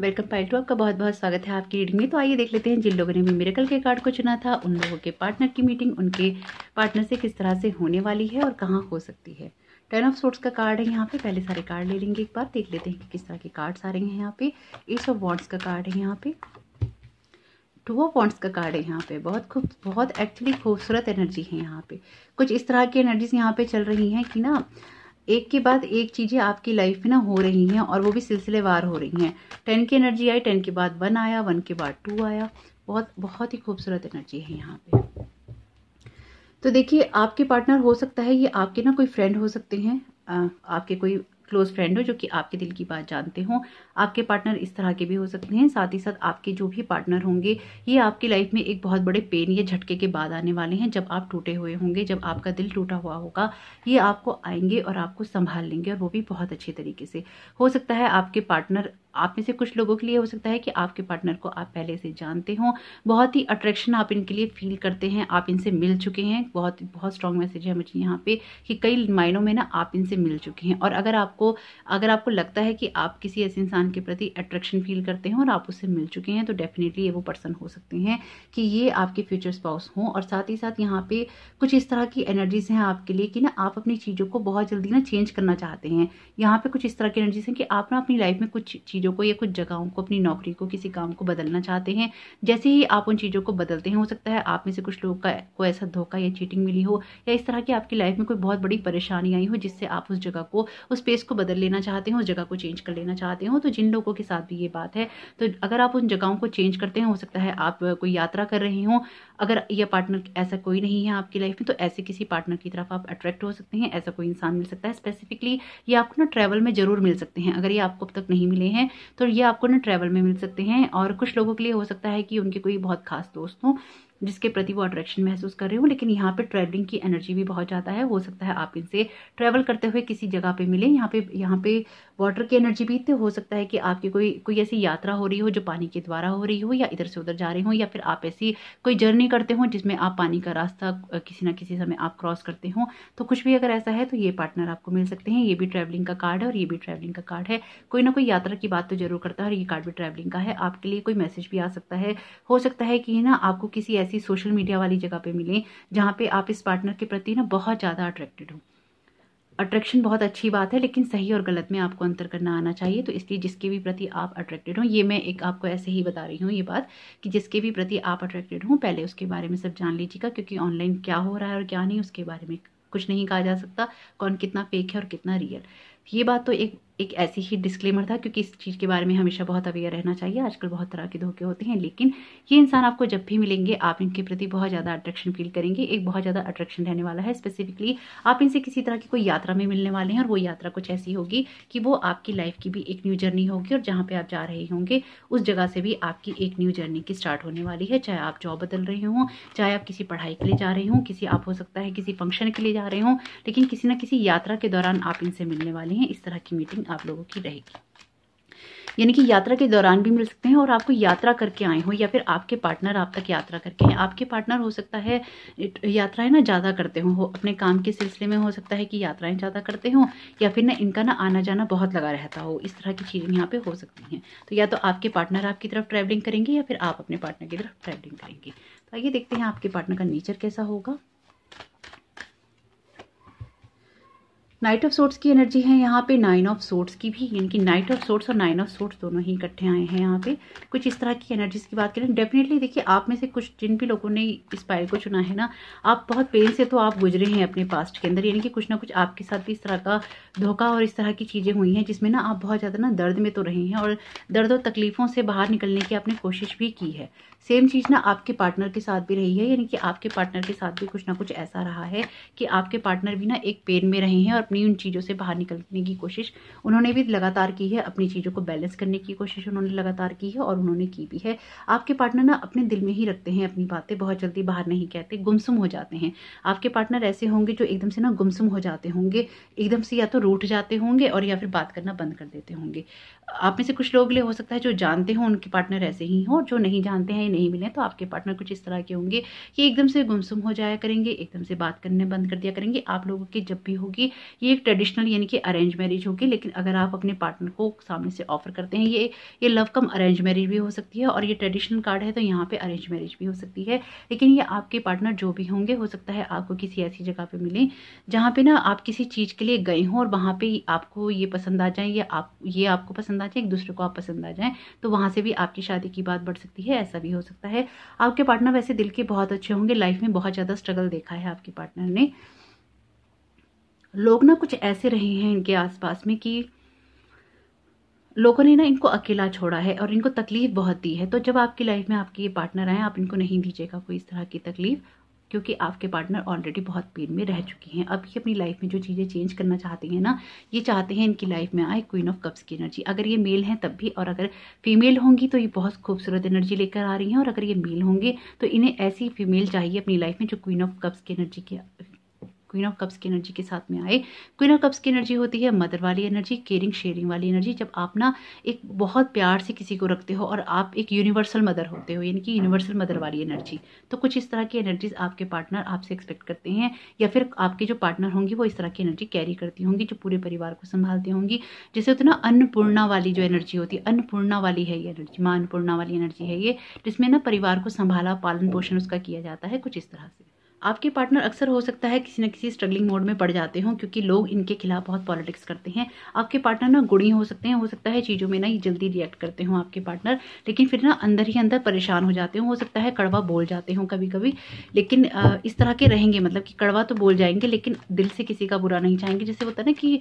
welcome पाइल टू आपका बहुत बहुत स्वागत है आपकी रीडिंग में तो आइए देख लेते हैं जिन लोगों ने भी मेरेकल के कार्ड को चुना था उन लोगों के पार्टनर की मीटिंग उनके पार्टनर से किस तरह से होने वाली है और कहाँ हो सकती है टेन ऑफ सोर्ट्स का कार्ड है यहाँ पे पहले सारे कार्ड ले लेंगे एक बार देख लेते हैं कि किस तरह के कार्ड्स आ रहे हैं यहाँ पे एस ऑफ वॉन्ट्स का कार्ड है यहाँ पे टू ऑफ वॉन्ट्स का कार्ड है यहाँ पे बहुत खूब बहुत एक्चुअली खूबसूरत एनर्जी है यहाँ पे कुछ इस तरह की एनर्जीज यहाँ पे चल रही हैं कि ना एक के बाद एक चीज़ें आपकी लाइफ में ना हो रही हैं और वो भी सिलसिलेवार हो रही हैं टेन की एनर्जी आई टेन के बाद वन आया वन के बाद टू आया बहुत बहुत ही खूबसूरत एनर्जी है यहाँ पे तो देखिए आपके पार्टनर हो सकता है ये आपके ना कोई फ्रेंड हो सकते हैं आपके कोई क्लोज फ्रेंड हो जो कि आपके दिल की बात जानते हों आपके पार्टनर इस तरह के भी हो सकते हैं साथ ही साथ आपके जो भी पार्टनर होंगे ये आपकी लाइफ में एक बहुत बड़े पेन या झटके के बाद आने वाले हैं जब आप टूटे हुए होंगे जब आपका दिल टूटा हुआ होगा ये आपको आएंगे और आपको संभाल लेंगे और वो भी बहुत अच्छे तरीके से हो सकता है आपके पार्टनर आप में से कुछ लोगों के लिए हो सकता है कि आपके पार्टनर को आप पहले से जानते हो बहुत ही अट्रैक्शन आप इनके लिए फील करते हैं आप इनसे मिल चुके हैं बहुत बहुत स्ट्रॉन्ग मैसेज है मुझे यहाँ पे कि कई मायनों में ना आप इनसे मिल चुके हैं और अगर आपको अगर आपको लगता है कि आप किसी ऐसे इंसान के प्रति अट्रैक्शन फील करते हैं और आप उससे मिल चुके हैं तो डेफिनेटली ये वो पर्सन हो सकते हैं कि ये आपके फ्यूचर स्पाउस हों और साथ ही साथ यहाँ पे कुछ इस तरह की एनर्जीज हैं आपके लिए कि ना आप अपनी चीज़ों को बहुत जल्दी ना चेंज करना चाहते हैं यहाँ पे कुछ इस तरह की एनर्जीज हैं कि आप ना अपनी लाइफ में कुछ चीज़ चीज़ों को या कुछ जगहों को अपनी नौकरी को किसी काम को बदलना चाहते हैं जैसे ही आप उन चीज़ों को बदलते हैं हो सकता है आप में से कुछ लोगों का को ऐसा धोखा या चीटिंग मिली हो या इस तरह की आपकी लाइफ में कोई बहुत बड़ी परेशानी आई हो जिससे आप उस जगह को उस स्पेस को बदल लेना चाहते हो उस जगह को चेंज कर लेना चाहते हो तो जिन लोगों के साथ भी ये बात है तो अगर आप उन जगहों को चेंज करते हैं हो सकता है आप कोई यात्रा कर रहे हो अगर यह पार्टनर ऐसा कोई नहीं है आपकी लाइफ में तो ऐसे किसी पार्टनर की तरफ आप अट्रैक्ट हो सकते हैं ऐसा कोई इंसान मिल सकता है स्पेसिफिकली ये आपको ना ट्रैवल में जरूर मिल सकते हैं अगर ये आपको अब तक नहीं मिले हैं तो ये आपको ना ट्रैवल में मिल सकते हैं और कुछ लोगों के लिए हो सकता है कि उनके कोई बहुत खास दोस्त हों जिसके प्रति वो अट्रैक्शन महसूस कर रहे हो लेकिन यहाँ पे ट्रैवलिंग की एनर्जी भी बहुत ज़्यादा है हो सकता है आप इनसे ट्रैवल करते हुए किसी जगह पे मिले यहाँ पे यहाँ पे वाटर की एनर्जी भी तो हो सकता है कि आपकी कोई कोई ऐसी यात्रा हो रही हो जो पानी के द्वारा हो रही हो या इधर से उधर जा रहे हो या फिर आप ऐसी कोई जर्नी करते हो जिसमें आप पानी का रास्ता किसी ना किसी समय आप क्रॉस करते हो तो कुछ भी अगर ऐसा है तो ये पार्टनर आपको मिल सकते हैं ये भी ट्रैवलिंग का कार्ड है और ये भी ट्रैवलिंग का कार्ड है कोई ना कोई यात्रा की बात तो जरूर करता है और ये कार्ड भी ट्रैवलिंग का है आपके लिए कोई मैसेज भी आ सकता है हो सकता है कि ना आपको किसी ऐसी सोशल मीडिया वाली जगह पे मिलें जहाँ पे आप इस पार्टनर के प्रति ना बहुत ज़्यादा अट्रैक्टेड हो अट्रैक्शन बहुत अच्छी बात है लेकिन सही और गलत में आपको अंतर करना आना चाहिए तो इसलिए जिसके भी प्रति आप अट्रैक्टेड हों ये मैं एक आपको ऐसे ही बता रही हूँ ये बात कि जिसके भी प्रति आप अट्रैक्टेड हों पहले उसके बारे में सब जान लीजिएगा क्योंकि ऑनलाइन क्या हो रहा है और क्या नहीं उसके बारे में कुछ नहीं कहा जा सकता कौन कितना फेक है और कितना रियल ये बात तो एक एक ऐसी ही डिस्क्लेमर था क्योंकि इस चीज़ के बारे में हमेशा बहुत अवेयर रहना चाहिए आजकल बहुत तरह के धोखे होते हैं लेकिन ये इंसान आपको जब भी मिलेंगे आप इनके प्रति बहुत ज़्यादा अट्रैक्शन फील करेंगे एक बहुत ज़्यादा अट्रैक्शन रहने वाला है स्पेसिफिकली आप इनसे किसी तरह की कोई यात्रा में मिलने वाले हैं और वो यात्रा कुछ ऐसी होगी कि वो आपकी लाइफ की भी एक न्यू जर्नी होगी और जहाँ पर आप जा रहे होंगे उस जगह से भी आपकी एक न्यू जर्नी की स्टार्ट होने वाली है चाहे आप जॉब बदल रहे हों चाहे आप किसी पढ़ाई के लिए जा रहे हों किसी आप हो सकता है किसी फंक्शन के लिए जा रहे हों लेकिन किसी न किसी यात्रा के दौरान आप इनसे मिलने वाले हैं इस तरह की मीटिंग बुकिंग आप लोगों की रहेगी यानी कि यात्रा के दौरान भी मिल सकते हैं और आपको यात्रा करके आए हो या फिर आपके पार्टनर आप तक यात्रा करके हैं आपके पार्टनर हो सकता है यात्राएं ना ज़्यादा करते हों अपने काम के सिलसिले में हो सकता है कि यात्राएं ज़्यादा करते हों या फिर ना इनका ना आना जाना बहुत लगा रहता हो इस तरह की चीज़ें यहाँ पर हो सकती हैं तो या तो आपके पार्टनर आपकी तरफ ट्रैवलिंग करेंगे या फिर आप अपने पार्टनर की तरफ ट्रैवलिंग करेंगे तो आइए देखते हैं आपके पार्टनर का नेचर कैसा होगा नाइट ऑफ सोर्ट्स की एनर्जी है यहाँ पे नाइन ऑफ सोर्ट्स की भी यानी कि नाइट ऑफ सोर्ट्स और नाइन ऑफ सोर्ट्स दोनों ही इकट्ठे आए हैं यहाँ पे कुछ इस तरह की एनर्जीज की बात करें डेफिनेटली देखिए आप में से कुछ जिन भी लोगों ने इस पायल को चुना है ना आप बहुत पेन से तो आप गुजरे हैं अपने पास्ट के अंदर यानी कि कुछ ना कुछ आपके साथ भी इस तरह का धोखा और इस तरह की चीज़ें हुई हैं जिसमें ना आप बहुत ज़्यादा ना दर्द में तो रहे हैं और दर्द और तकलीफ़ों से बाहर निकलने की आपने कोशिश भी की है सेम चीज़ ना आपके पार्टनर के साथ भी रही है यानी कि आपके पार्टनर के साथ भी कुछ ना कुछ ऐसा रहा है कि आपके पार्टनर भी ना एक पेन में रहे हैं और अपनी उन चीज़ों से बाहर निकलने की कोशिश उन्होंने भी लगातार की है अपनी चीज़ों को बैलेंस करने की कोशिश उन्होंने लगातार की है और उन्होंने की भी है आपके पार्टनर ना अपने दिल में ही रखते हैं अपनी बातें बहुत जल्दी बाहर नहीं कहते गुमसुम हो जाते हैं आपके पार्टनर ऐसे होंगे जो एकदम से ना गुमसुम हो जाते होंगे एकदम से या तो रूठ जाते होंगे और या फिर बात करना बंद कर देते होंगे आप में से कुछ लोग ले हो सकता है जो जानते हो उनके पार्टनर ऐसे ही हों जो नहीं जानते हैं नहीं मिले तो आपके पार्टनर कुछ इस तरह के होंगे कि एकदम से गुमसुम हो जाया करेंगे एकदम से बात करने बंद कर दिया करेंगे आप लोगों की जब भी होगी ये एक ट्रेडिशनल यानी कि अरेंज मैरिज होगी लेकिन अगर आप अपने पार्टनर को सामने से ऑफर करते हैं ये ये लव कम अरेंज मैरिज भी हो सकती है और ये ट्रेडिशनल कार्ड है तो यहाँ पे अरेंज मैरिज भी हो सकती है लेकिन ये आपके पार्टनर जो भी होंगे हो सकता है आपको किसी ऐसी जगह पे मिले जहाँ पे ना आप किसी चीज़ के लिए गए हों और वहाँ पे आपको ये पसंद आ जाए या आप ये आपको पसंद आ जाए एक दूसरे को आप पसंद आ जाए तो वहाँ से भी आपकी शादी की बात बढ़ सकती है ऐसा भी हो सकता है आपके पार्टनर वैसे दिल के बहुत अच्छे होंगे लाइफ में बहुत ज़्यादा स्ट्रगल देखा है आपके पार्टनर ने लोग ना कुछ ऐसे रहे हैं इनके आसपास में कि लोगों ने ना इनको अकेला छोड़ा है और इनको तकलीफ बहुत दी है तो जब आपकी लाइफ में आपके ये पार्टनर आए आप इनको नहीं दीजिएगा कोई इस तरह की तकलीफ क्योंकि आपके पार्टनर ऑलरेडी बहुत पेन में रह चुके हैं अब ये अपनी लाइफ में जो चीज़ें चेंज करना चाहते हैं ना ये चाहते हैं इनकी लाइफ में आए क्वीन ऑफ कप्स की एनर्जी अगर ये मेल हैं तब भी और अगर फीमेल होंगी तो ये बहुत खूबसूरत एनर्जी लेकर आ रही हैं और अगर ये मेल होंगे तो इन्हें ऐसी फीमेल चाहिए अपनी लाइफ में जो क्वीन ऑफ कप्स की एनर्जी के क्वीन ऑफ कप्स की एनर्जी के साथ में आए क्वीन ऑफ कप्स की एनर्जी होती है मदर वाली एनर्जी केयरिंग शेयरिंग वाली एनर्जी जब आप ना एक बहुत प्यार से किसी को रखते हो और आप एक यूनिवर्सल मदर होते हो यानी कि यूनिवर्सल मदर वाली एनर्जी तो कुछ इस तरह की एनर्जीज आपके पार्टनर आपसे एक्सपेक्ट करते हैं या फिर आपके जो पार्टनर होंगी वो इस तरह की एनर्जी कैरी करती होंगी जो पूरे परिवार को संभालती होंगी जैसे होते ना अन्नपूर्णा वाली जो एनर्जी होती है अन्नपूर्णा वाली है ये एनर्जी माँ अन्नपूर्णा वाली एनर्जी है ये जिसमें ना परिवार को संभाला पालन पोषण उसका किया जाता है कुछ इस तरह से आपके पार्टनर अक्सर हो सकता है किसी न किसी स्ट्रगलिंग मोड में पड़ जाते हों क्योंकि लोग इनके खिलाफ बहुत पॉलिटिक्स करते हैं आपके पार्टनर ना गुड़ी हो सकते हैं हो सकता है चीज़ों में ना ये जल्दी रिएक्ट करते हों आपके पार्टनर लेकिन फिर ना अंदर ही अंदर परेशान हो जाते हों हो सकता है कड़वा बोल जाते हों कभी कभी लेकिन इस तरह के रहेंगे मतलब कि कड़वा तो बोल जाएंगे लेकिन दिल से किसी का बुरा नहीं चाहेंगे जैसे होता है ना कि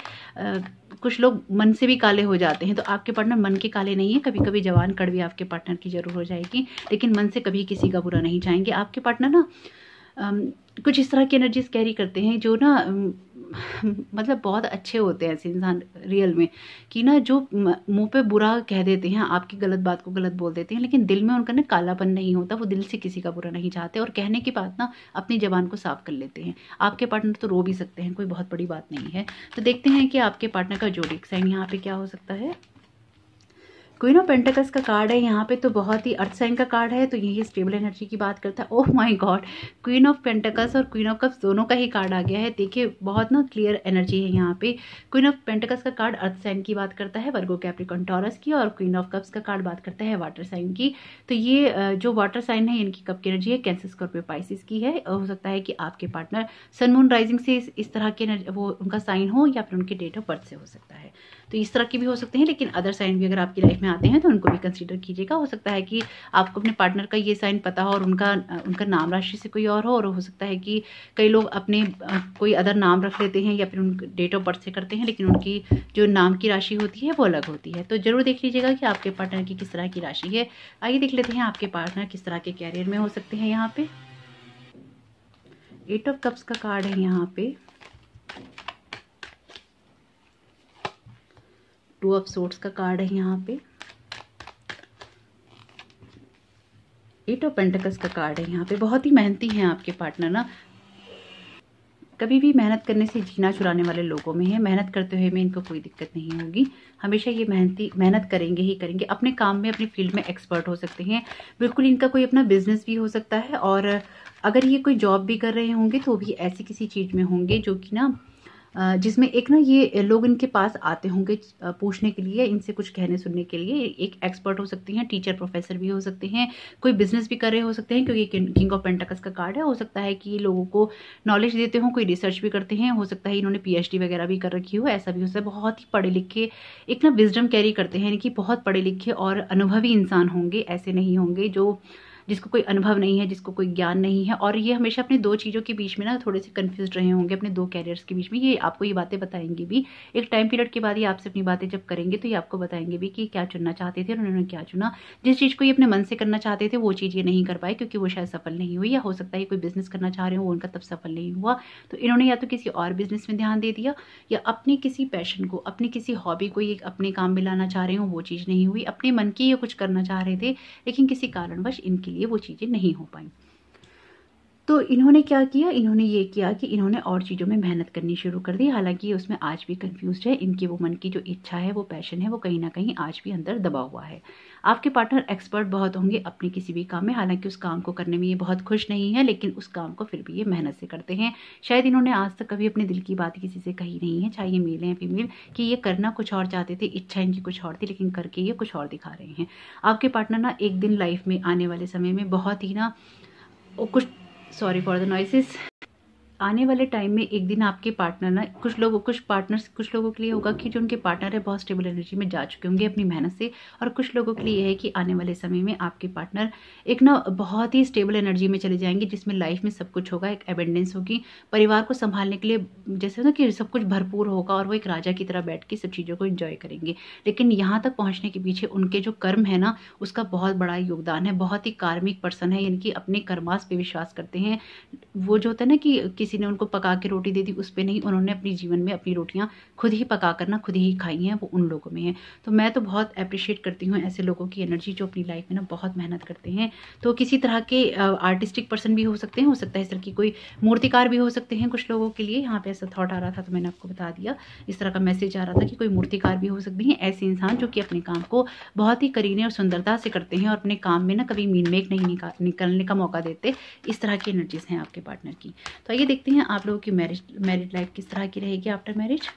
कुछ लोग मन से भी काले हो जाते हैं तो आपके पार्टनर मन के काले नहीं है कभी कभी जवान कड़वी आपके पार्टनर की जरूर हो जाएगी लेकिन मन से कभी किसी का बुरा नहीं चाहेंगे आपके पार्टनर ना कुछ इस तरह की एनर्जीज कैरी करते हैं जो ना मतलब बहुत अच्छे होते हैं ऐसे इंसान रियल में कि ना जो मुंह पे बुरा कह देते हैं आपकी गलत बात को गलत बोल देते हैं लेकिन दिल में उनका ना कालापन नहीं होता वो दिल से किसी का बुरा नहीं चाहते और कहने के बाद ना अपनी जबान को साफ कर लेते हैं आपके पार्टनर तो रो भी सकते हैं कोई बहुत बड़ी बात नहीं है तो देखते हैं कि आपके पार्टनर का जोडिक साइन यहाँ पे क्या हो सकता है क्वीन ऑफ पेंटेकस का कार्ड है यहाँ पे तो बहुत ही अर्थ साइन का कार्ड है तो यही स्टेबल एनर्जी की बात करता है oh my God queen of pentacles और क्वीन ऑफ कप्स दोनों का ही कार्ड आ गया है देखिए बहुत ना क्लियर एनर्जी है यहाँ पे क्वीन ऑफ पेंटेकस का कार्ड अर्थ साइन की बात करता है वर्गो कैप्रिकॉन टॉरस की और क्वीन ऑफ कप्स का कार्ड बात करता है वाटर साइन की तो ये जो वाटर साइन है इनकी कप की एनर्जी है कैंसर स्कॉर्पियो पाइसिस की है हो सकता है कि आपके पार्टनर सनमून राइजिंग से इस तरह के वो उनका साइन हो या फिर उनके डेट ऑफ बर्थ से हो सकता है तो इस तरह की भी हो सकते हैं लेकिन अदर साइन भी अगर आपकी लाइफ में आते हैं तो उनको भी कंसिडर कीजिएगा हो सकता है कि आपको अपने पार्टनर का ये साइन पता हो और उनका उनका नाम राशि से कोई और हो और हो सकता है कि कई लोग अपने कोई अदर नाम रख लेते हैं या फिर उन डेट ऑफ बर्थ से करते हैं लेकिन उनकी जो नाम की राशि होती है वो अलग होती है तो ज़रूर देख लीजिएगा कि आपके पार्टनर की किस तरह की राशि है आइए देख लेते हैं आपके पार्टनर किस तरह के कैरियर में हो सकते हैं यहाँ पर एट ऑफ कप्स का कार्ड है यहाँ पे टू ऑफ सोर्ट्स का कार्ड है यहाँ पे एट ऑफ पेंटकस का कार्ड है यहाँ पे बहुत ही मेहनती हैं आपके पार्टनर ना कभी भी मेहनत करने से जीना चुराने वाले लोगों में है मेहनत करते हुए में इनको कोई दिक्कत नहीं होगी हमेशा ये मेहनती मेहनत करेंगे ही करेंगे अपने काम में अपनी फील्ड में एक्सपर्ट हो सकते हैं बिल्कुल इनका कोई अपना बिजनेस भी हो सकता है और अगर ये कोई जॉब भी कर रहे होंगे तो भी ऐसी किसी चीज़ में होंगे जो कि ना जिसमें एक ना ये लोग इनके पास आते होंगे पूछने के लिए इनसे कुछ कहने सुनने के लिए एक एक्सपर्ट हो सकती हैं टीचर प्रोफेसर भी हो सकते हैं कोई बिजनेस भी कर रहे हो सकते हैं क्योंकि किंग ऑफ पेंटाकस का कार्ड है हो सकता है कि ये लोगों को नॉलेज देते हों कोई रिसर्च भी करते हैं हो सकता है इन्होंने पी वगैरह भी कर रखी हो ऐसा भी हो सकता है बहुत ही पढ़े लिखे एक ना विजडम कैरी करते हैं यानी कि बहुत पढ़े लिखे और अनुभवी इंसान होंगे ऐसे नहीं होंगे जो जिसको कोई अनुभव नहीं है जिसको कोई ज्ञान नहीं है और ये हमेशा अपने दो चीज़ों के बीच में ना थोड़े से कन्फ्यूज रहे होंगे अपने दो कैरियर्स के बीच में ये आपको ये बातें बताएंगे भी एक टाइम पीरियड के बाद ये आपसे अपनी बातें जब करेंगे तो ये आपको बताएंगे भी कि क्या चुनना चाहते थे और उन्होंने क्या चुना जिस चीज़ को ये अपने मन से करना चाहते थे वो चीज़ ये नहीं कर पाए क्योंकि वो शायद सफल नहीं हुई या हो सकता है कोई बिजनेस करना चाह रहे हो उनका तब सफल नहीं हुआ तो इन्होंने या तो किसी और बिजनेस में ध्यान दे दिया या अपने किसी पैशन को अपने किसी हॉबी को ये अपने काम में लाना चाह रहे हो वो चीज़ नहीं हुई अपने मन की ये कुछ करना चाह रहे थे लेकिन किसी कारणवश इनकी लिए वो चीज़ें नहीं हो पाई तो इन्होंने क्या किया इन्होंने ये किया कि इन्होंने और चीज़ों में मेहनत करनी शुरू कर दी हालांकि ये उसमें आज भी कंफ्यूज है इनकी वो मन की जो इच्छा है वो पैशन है वो कहीं ना कहीं आज भी अंदर दबा हुआ है आपके पार्टनर एक्सपर्ट बहुत होंगे अपने किसी भी काम में हालांकि उस काम को करने में ये बहुत खुश नहीं है लेकिन उस काम को फिर भी ये मेहनत से करते हैं शायद इन्होंने आज तक कभी अपने दिल की बात किसी से कही नहीं है चाहे ये मेल या फीमेल कि ये करना कुछ और चाहते थे इच्छा इनकी कुछ और थी लेकिन करके ये कुछ और दिखा रहे हैं आपके पार्टनर ना एक दिन लाइफ में आने वाले समय में बहुत ही ना कुछ sorry for the noises आने वाले टाइम में एक दिन आपके पार्टनर ना कुछ लोग कुछ पार्टनर्स कुछ लोगों के लिए होगा कि जो उनके पार्टनर है बहुत स्टेबल एनर्जी में जा चुके होंगे अपनी मेहनत से और कुछ लोगों के लिए है कि आने वाले समय में आपके पार्टनर एक ना बहुत ही स्टेबल एनर्जी में चले जाएंगे जिसमें लाइफ में सब कुछ होगा एक एबेंडेंस होगी परिवार को संभालने के लिए जैसे ना कि सब कुछ भरपूर होगा और वो एक राजा की तरह बैठ के सब चीज़ों को इन्जॉय करेंगे लेकिन यहाँ तक पहुँचने के पीछे उनके जो कर्म है ना उसका बहुत बड़ा योगदान है बहुत ही कार्मिक पर्सन है यानी कि अपने कर्मास पर विश्वास करते हैं वो जो होता है ना कि किसी ने उनको पका के रोटी दे दी उस पर नहीं उन्होंने अपने जीवन में अपनी रोटियाँ खुद ही पका कर ना खुद ही खाई हैं वो उन लोगों में है तो मैं तो बहुत अप्रिशिएट करती हूँ ऐसे लोगों की एनर्जी जो अपनी लाइफ में ना बहुत मेहनत करते हैं तो किसी तरह के आर्टिस्टिक पर्सन भी हो सकते हैं हो सकता है इस तरह की कोई मूर्तिकार भी हो सकते हैं कुछ लोगों के लिए यहाँ पे ऐसा थॉट आ रहा था तो मैंने आपको बता दिया इस तरह का मैसेज आ रहा था कि कोई मूर्तिकार भी हो सकती हैं ऐसे इंसान जो कि अपने काम को बहुत ही करीने और सुंदरता से करते हैं और अपने काम में ना कभी मीन मेक नहीं निकालने का मौका देते इस तरह की एनर्जीज हैं आपके पार्टनर की तो आइए देखते हैं आप लोगों की मैरिज मैरिड लाइफ किस तरह की रहेगी after marriage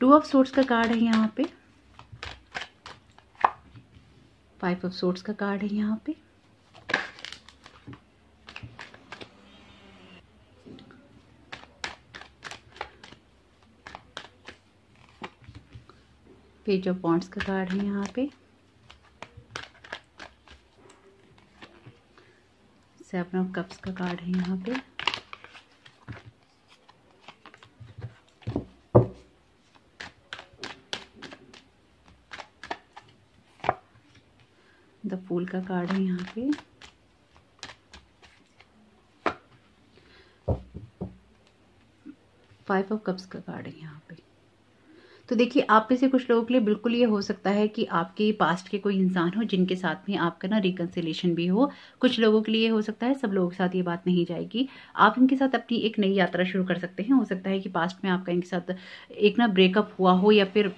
two of swords का कार्ड है यहाँ पे फाइव ऑफ सोर्ट्स का कार्ड है यहाँ पे पेज ऑफ पॉइंट्स का कार्ड है यहाँ पे सेवन ऑफ कप्स का कार्ड है यहाँ पे द फूल का कार्ड है यहाँ पे फाइव ऑफ कप्स का कार्ड है यहाँ पे तो देखिए आप में से कुछ लोगों के लिए बिल्कुल ये हो सकता है कि आपके पास्ट के कोई इंसान हो जिनके साथ में आपका ना रिकन्सिलेशन भी हो कुछ लोगों के लिए हो सकता है सब लोगों के साथ ये बात नहीं जाएगी आप इनके साथ अपनी एक नई यात्रा शुरू कर सकते हैं हो सकता है कि पास्ट में आपका इनके साथ एक ना ब्रेकअप हुआ हो या फिर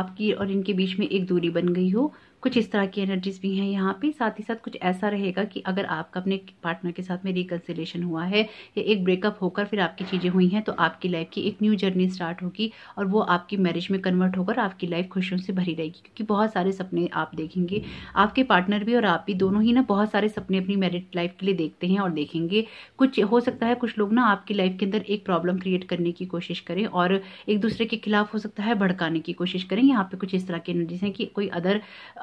आपकी और इनके बीच में एक दूरी बन गई हो कुछ इस तरह की एनर्जीज भी हैं यहाँ पे साथ ही साथ कुछ ऐसा रहेगा कि अगर आपका अपने पार्टनर के साथ में रिकन्सिलेशन हुआ है या एक ब्रेकअप होकर फिर आपकी चीज़ें हुई हैं तो आपकी लाइफ की एक न्यू जर्नी स्टार्ट होगी और वो आपकी मैरिज में कन्वर्ट होकर आपकी लाइफ खुशियों से भरी रहेगी क्योंकि बहुत सारे सपने आप देखेंगे आपके पार्टनर भी और आप भी दोनों ही ना बहुत सारे सपने अपनी मैरिड लाइफ के लिए देखते हैं और देखेंगे कुछ हो सकता है कुछ लोग ना आपकी लाइफ के अंदर एक प्रॉब्लम क्रिएट करने की कोशिश करें और एक दूसरे के खिलाफ हो सकता है भड़काने की कोशिश करें यहाँ पे कुछ इस तरह की एनर्जीज हैं कि कोई अदर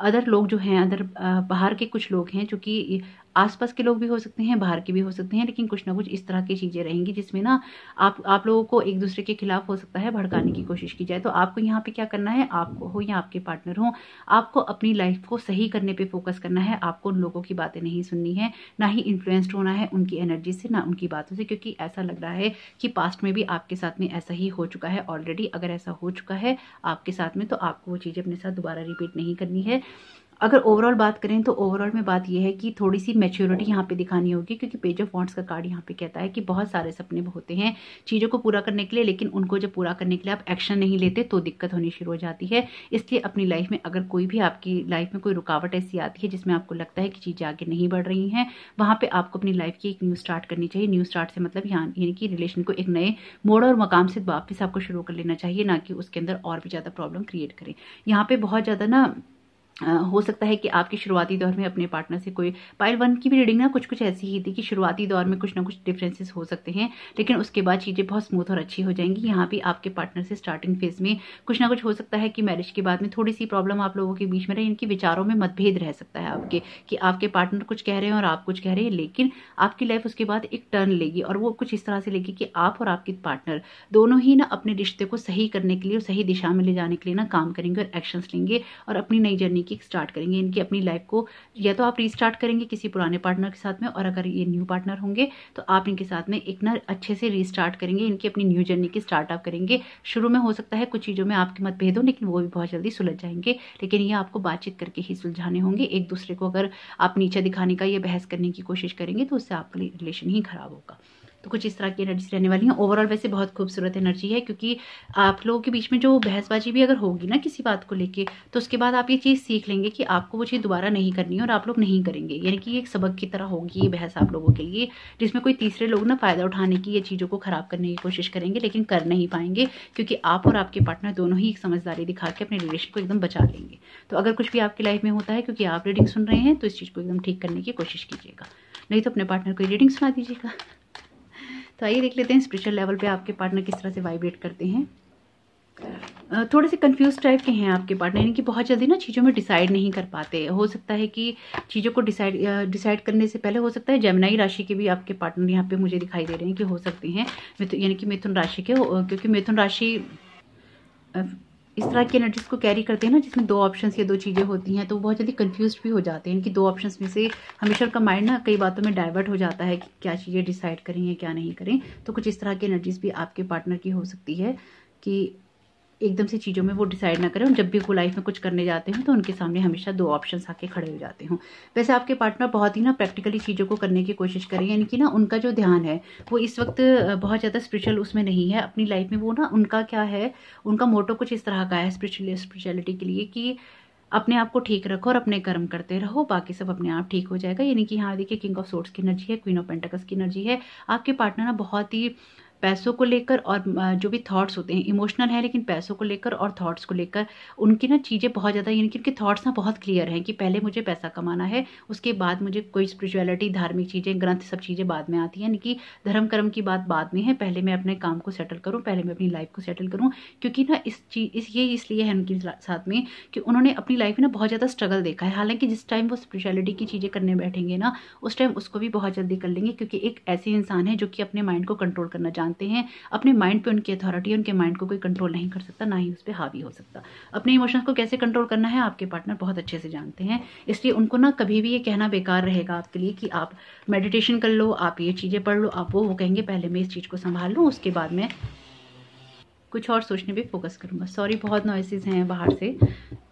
अदर लोग जो हैं अदर बाहर के कुछ लोग हैं जो कि आसपास के लोग भी हो सकते हैं बाहर के भी हो सकते हैं लेकिन कुछ ना कुछ इस तरह की चीज़ें रहेंगी जिसमें ना आप आप लोगों को एक दूसरे के खिलाफ हो सकता है भड़काने की कोशिश की जाए तो आपको यहाँ पे क्या करना है आपको हो या आपके पार्टनर हो आपको अपनी लाइफ को सही करने पर फोकस करना है आपको उन लोगों की बातें नहीं सुननी है ना ही इन्फ्लुएंस्ड होना है उनकी एनर्जी से ना उनकी बातों से क्योंकि ऐसा लग रहा है कि पास्ट में भी आपके साथ में ऐसा ही हो चुका है ऑलरेडी अगर ऐसा हो चुका है आपके साथ में तो आपको वो चीज़ें अपने साथ दोबारा रिपीट नहीं करनी है अगर ओवरऑल बात करें तो ओवरऑल में बात यह है कि थोड़ी सी मेच्योरिटी यहाँ पे दिखानी होगी क्योंकि पेज ऑफ वॉन्ट्स का कार्ड यहाँ पे कहता है कि बहुत सारे सपने होते हैं चीज़ों को पूरा करने के लिए लेकिन उनको जब पूरा करने के लिए आप एक्शन नहीं लेते तो दिक्कत होनी शुरू हो जाती है इसलिए अपनी लाइफ में अगर कोई भी आपकी लाइफ में कोई रुकावट ऐसी आती है जिसमें आपको लगता है कि चीज़ें आगे नहीं बढ़ रही हैं वहाँ पर आपको अपनी लाइफ की एक न्यू स्टार्ट करनी चाहिए न्यू स्टार्ट से मतलब यहाँ यानी कि रिलेशन को एक नए मोड़ और मकाम से वापस आपको शुरू कर लेना चाहिए ना कि उसके अंदर और भी ज़्यादा प्रॉब्लम क्रिएट करें यहाँ पर बहुत ज़्यादा ना हो सकता है कि आपके शुरुआती दौर में अपने पार्टनर से कोई पायल वन की भी रीडिंग ना कुछ कुछ ऐसी ही थी कि शुरुआती दौर में कुछ ना कुछ डिफरेंसेस हो सकते हैं लेकिन उसके बाद चीज़ें बहुत स्मूथ और अच्छी हो जाएंगी यहाँ भी आपके पार्टनर से स्टार्टिंग फेज में कुछ ना कुछ हो सकता है कि मैरिज के बाद में थोड़ी सी प्रॉब्लम आप लोगों के बीच में रहे इनके विचारों में मतभेद रह सकता है आपके कि आपके पार्टनर कुछ कह रहे हैं और आप कुछ कह रहे हैं लेकिन आपकी लाइफ उसके बाद एक टर्न लेगी और वो कुछ इस तरह से लेगी कि आप और आपके पार्टनर दोनों ही ना अपने रिश्ते को सही करने के लिए सही दिशा में ले जाने के लिए ना काम करेंगे और एक्शंस लेंगे और अपनी नई जर्नी एक एक स्टार्ट करेंगे इनकी अपनी लाइफ को या तो आप रीस्टार्ट करेंगे किसी पुराने पार्टनर के साथ में और अगर ये न्यू पार्टनर होंगे तो आप इनके साथ में एक ना अच्छे से रीस्टार्ट करेंगे इनकी अपनी न्यू जर्नी की स्टार्टअप करेंगे शुरू में हो सकता है कुछ चीज़ों में आपके मतभेद हो लेकिन वो भी बहुत जल्दी सुलझ जाएंगे लेकिन ये आपको बातचीत करके ही सुलझाने होंगे एक दूसरे को अगर आप नीचे दिखाने का या बहस करने की कोशिश करेंगे तो उससे आपका रिलेशन ही खराब होगा तो कुछ इस तरह की एनर्जी रहने वाली है ओवरऑल वैसे बहुत खूबसूरत एनर्जी है क्योंकि आप लोगों के बीच में जो बहसबाजी भी अगर होगी ना किसी बात को लेके तो उसके बाद आप ये चीज़ सीख लेंगे कि आपको वो चीज़ दोबारा नहीं करनी है और आप लोग नहीं करेंगे यानी कि एक सबक की तरह होगी ये बहस आप लोगों के लिए जिसमें कोई तीसरे लोग ना फ़ायदा उठाने की ये चीज़ों को ख़राब करने की कोशिश करेंगे लेकिन कर नहीं पाएंगे क्योंकि आप और आपके पार्टनर दोनों ही एक समझदारी दिखा के अपने रिलेशन को एकदम बचा लेंगे तो अगर कुछ भी आपकी लाइफ में होता है क्योंकि आप रीडिंग सुन रहे हैं तो इस चीज़ को एकदम ठीक करने की कोशिश कीजिएगा नहीं तो अपने पार्टनर को रीडिंग सुना दीजिएगा तो आइए देख लेते हैं स्पिरिचुअल लेवल पे आपके पार्टनर किस तरह से वाइब्रेट करते हैं थोड़े से कंफ्यूज टाइप के हैं आपके पार्टनर यानी कि बहुत जल्दी ना चीज़ों में डिसाइड नहीं कर पाते हो सकता है कि चीज़ों को डिसाइड डिसाइड करने से पहले हो सकता है जमनाई राशि के भी आपके पार्टनर यहाँ पे मुझे दिखाई दे रहे हैं कि हो सकते हैं यानी कि मिथुन राशि के क्योंकि मिथुन राशि इस तरह की एनर्जीज को कैरी करते हैं ना जिसमें दो ऑप्शंस या दो चीज़ें होती हैं तो बहुत जल्दी कंफ्यूज भी हो जाते हैं इनकी दो ऑप्शंस में से हमेशा उनका माइंड ना कई बातों में डाइवर्ट हो जाता है कि क्या चीज़ें डिसाइड करें या क्या नहीं करें तो कुछ इस तरह की एनर्जीज भी आपके पार्टनर की हो सकती है कि एकदम से चीज़ों में वो डिसाइड ना करें और जब भी वो लाइफ में कुछ करने जाते हैं तो उनके सामने हमेशा दो ऑप्शन आके खड़े हो जाते हों वैसे आपके पार्टनर बहुत ही ना प्रैक्टिकली चीज़ों को करने की कोशिश करें यानी कि ना उनका जो ध्यान है वो इस वक्त बहुत ज़्यादा स्परिचुअल उसमें नहीं है अपनी लाइफ में वो ना उनका क्या है उनका मोटो कुछ इस तरह का है स्परिचुअलिटी के लिए कि अपने आप को ठीक रखो और अपने कर्म करते रहो बाकी सब अपने आप ठीक हो जाएगा यानी कि यहाँ देखिए किंग ऑफ सोर्ट्स की एनर्जी है क्वीन ऑफ पेंटाकस की एनर्जी है आपके पार्टनर ना बहुत ही पैसों को लेकर और जो भी थॉट्स होते हैं इमोशनल है लेकिन पैसों को लेकर और थॉट्स को लेकर उनकी ना चीज़ें बहुत ज़्यादा यानी कि उनके थॉट्स ना बहुत क्लियर हैं कि पहले मुझे पैसा कमाना है उसके बाद मुझे कोई स्पिरिचुअलिटी धार्मिक चीज़ें ग्रंथ सब चीज़ें बाद में आती हैं यानी कि धर्म कर्म की बात बाद में है पहले मैं अपने काम को सेटल करूँ पहले मैं अपनी लाइफ को सेटल करूँ क्योंकि ना इस चीज़ इस ये इसलिए है उनके साथ में कि उन्होंने अपनी लाइफ में ना बहुत ज़्यादा स्ट्रगल देखा है हालांकि जिस टाइम वो स्पिरिचुअलिटी की चीज़ें करने बैठेंगे ना उस टाइम उसको भी बहुत जल्दी कर लेंगे क्योंकि एक ऐसे इंसान है जो कि अपने माइंड को कंट्रोल करना चाहते जानते हैं अपने माइंड पे उनकी अथॉरिटी उनके माइंड को कोई कंट्रोल नहीं कर सकता ना ही उस पर हावी हो सकता अपने इमोशंस को कैसे कंट्रोल करना है आपके पार्टनर बहुत अच्छे से जानते हैं इसलिए उनको ना कभी भी ये कहना बेकार रहेगा आपके लिए कि आप मेडिटेशन कर लो आप ये चीज़ें पढ़ लो आप वो वो कहेंगे पहले मैं इस चीज़ को संभाल लूँ उसके बाद में कुछ और सोचने पर फोकस करूँगा सॉरी बहुत नॉइसिस हैं बाहर से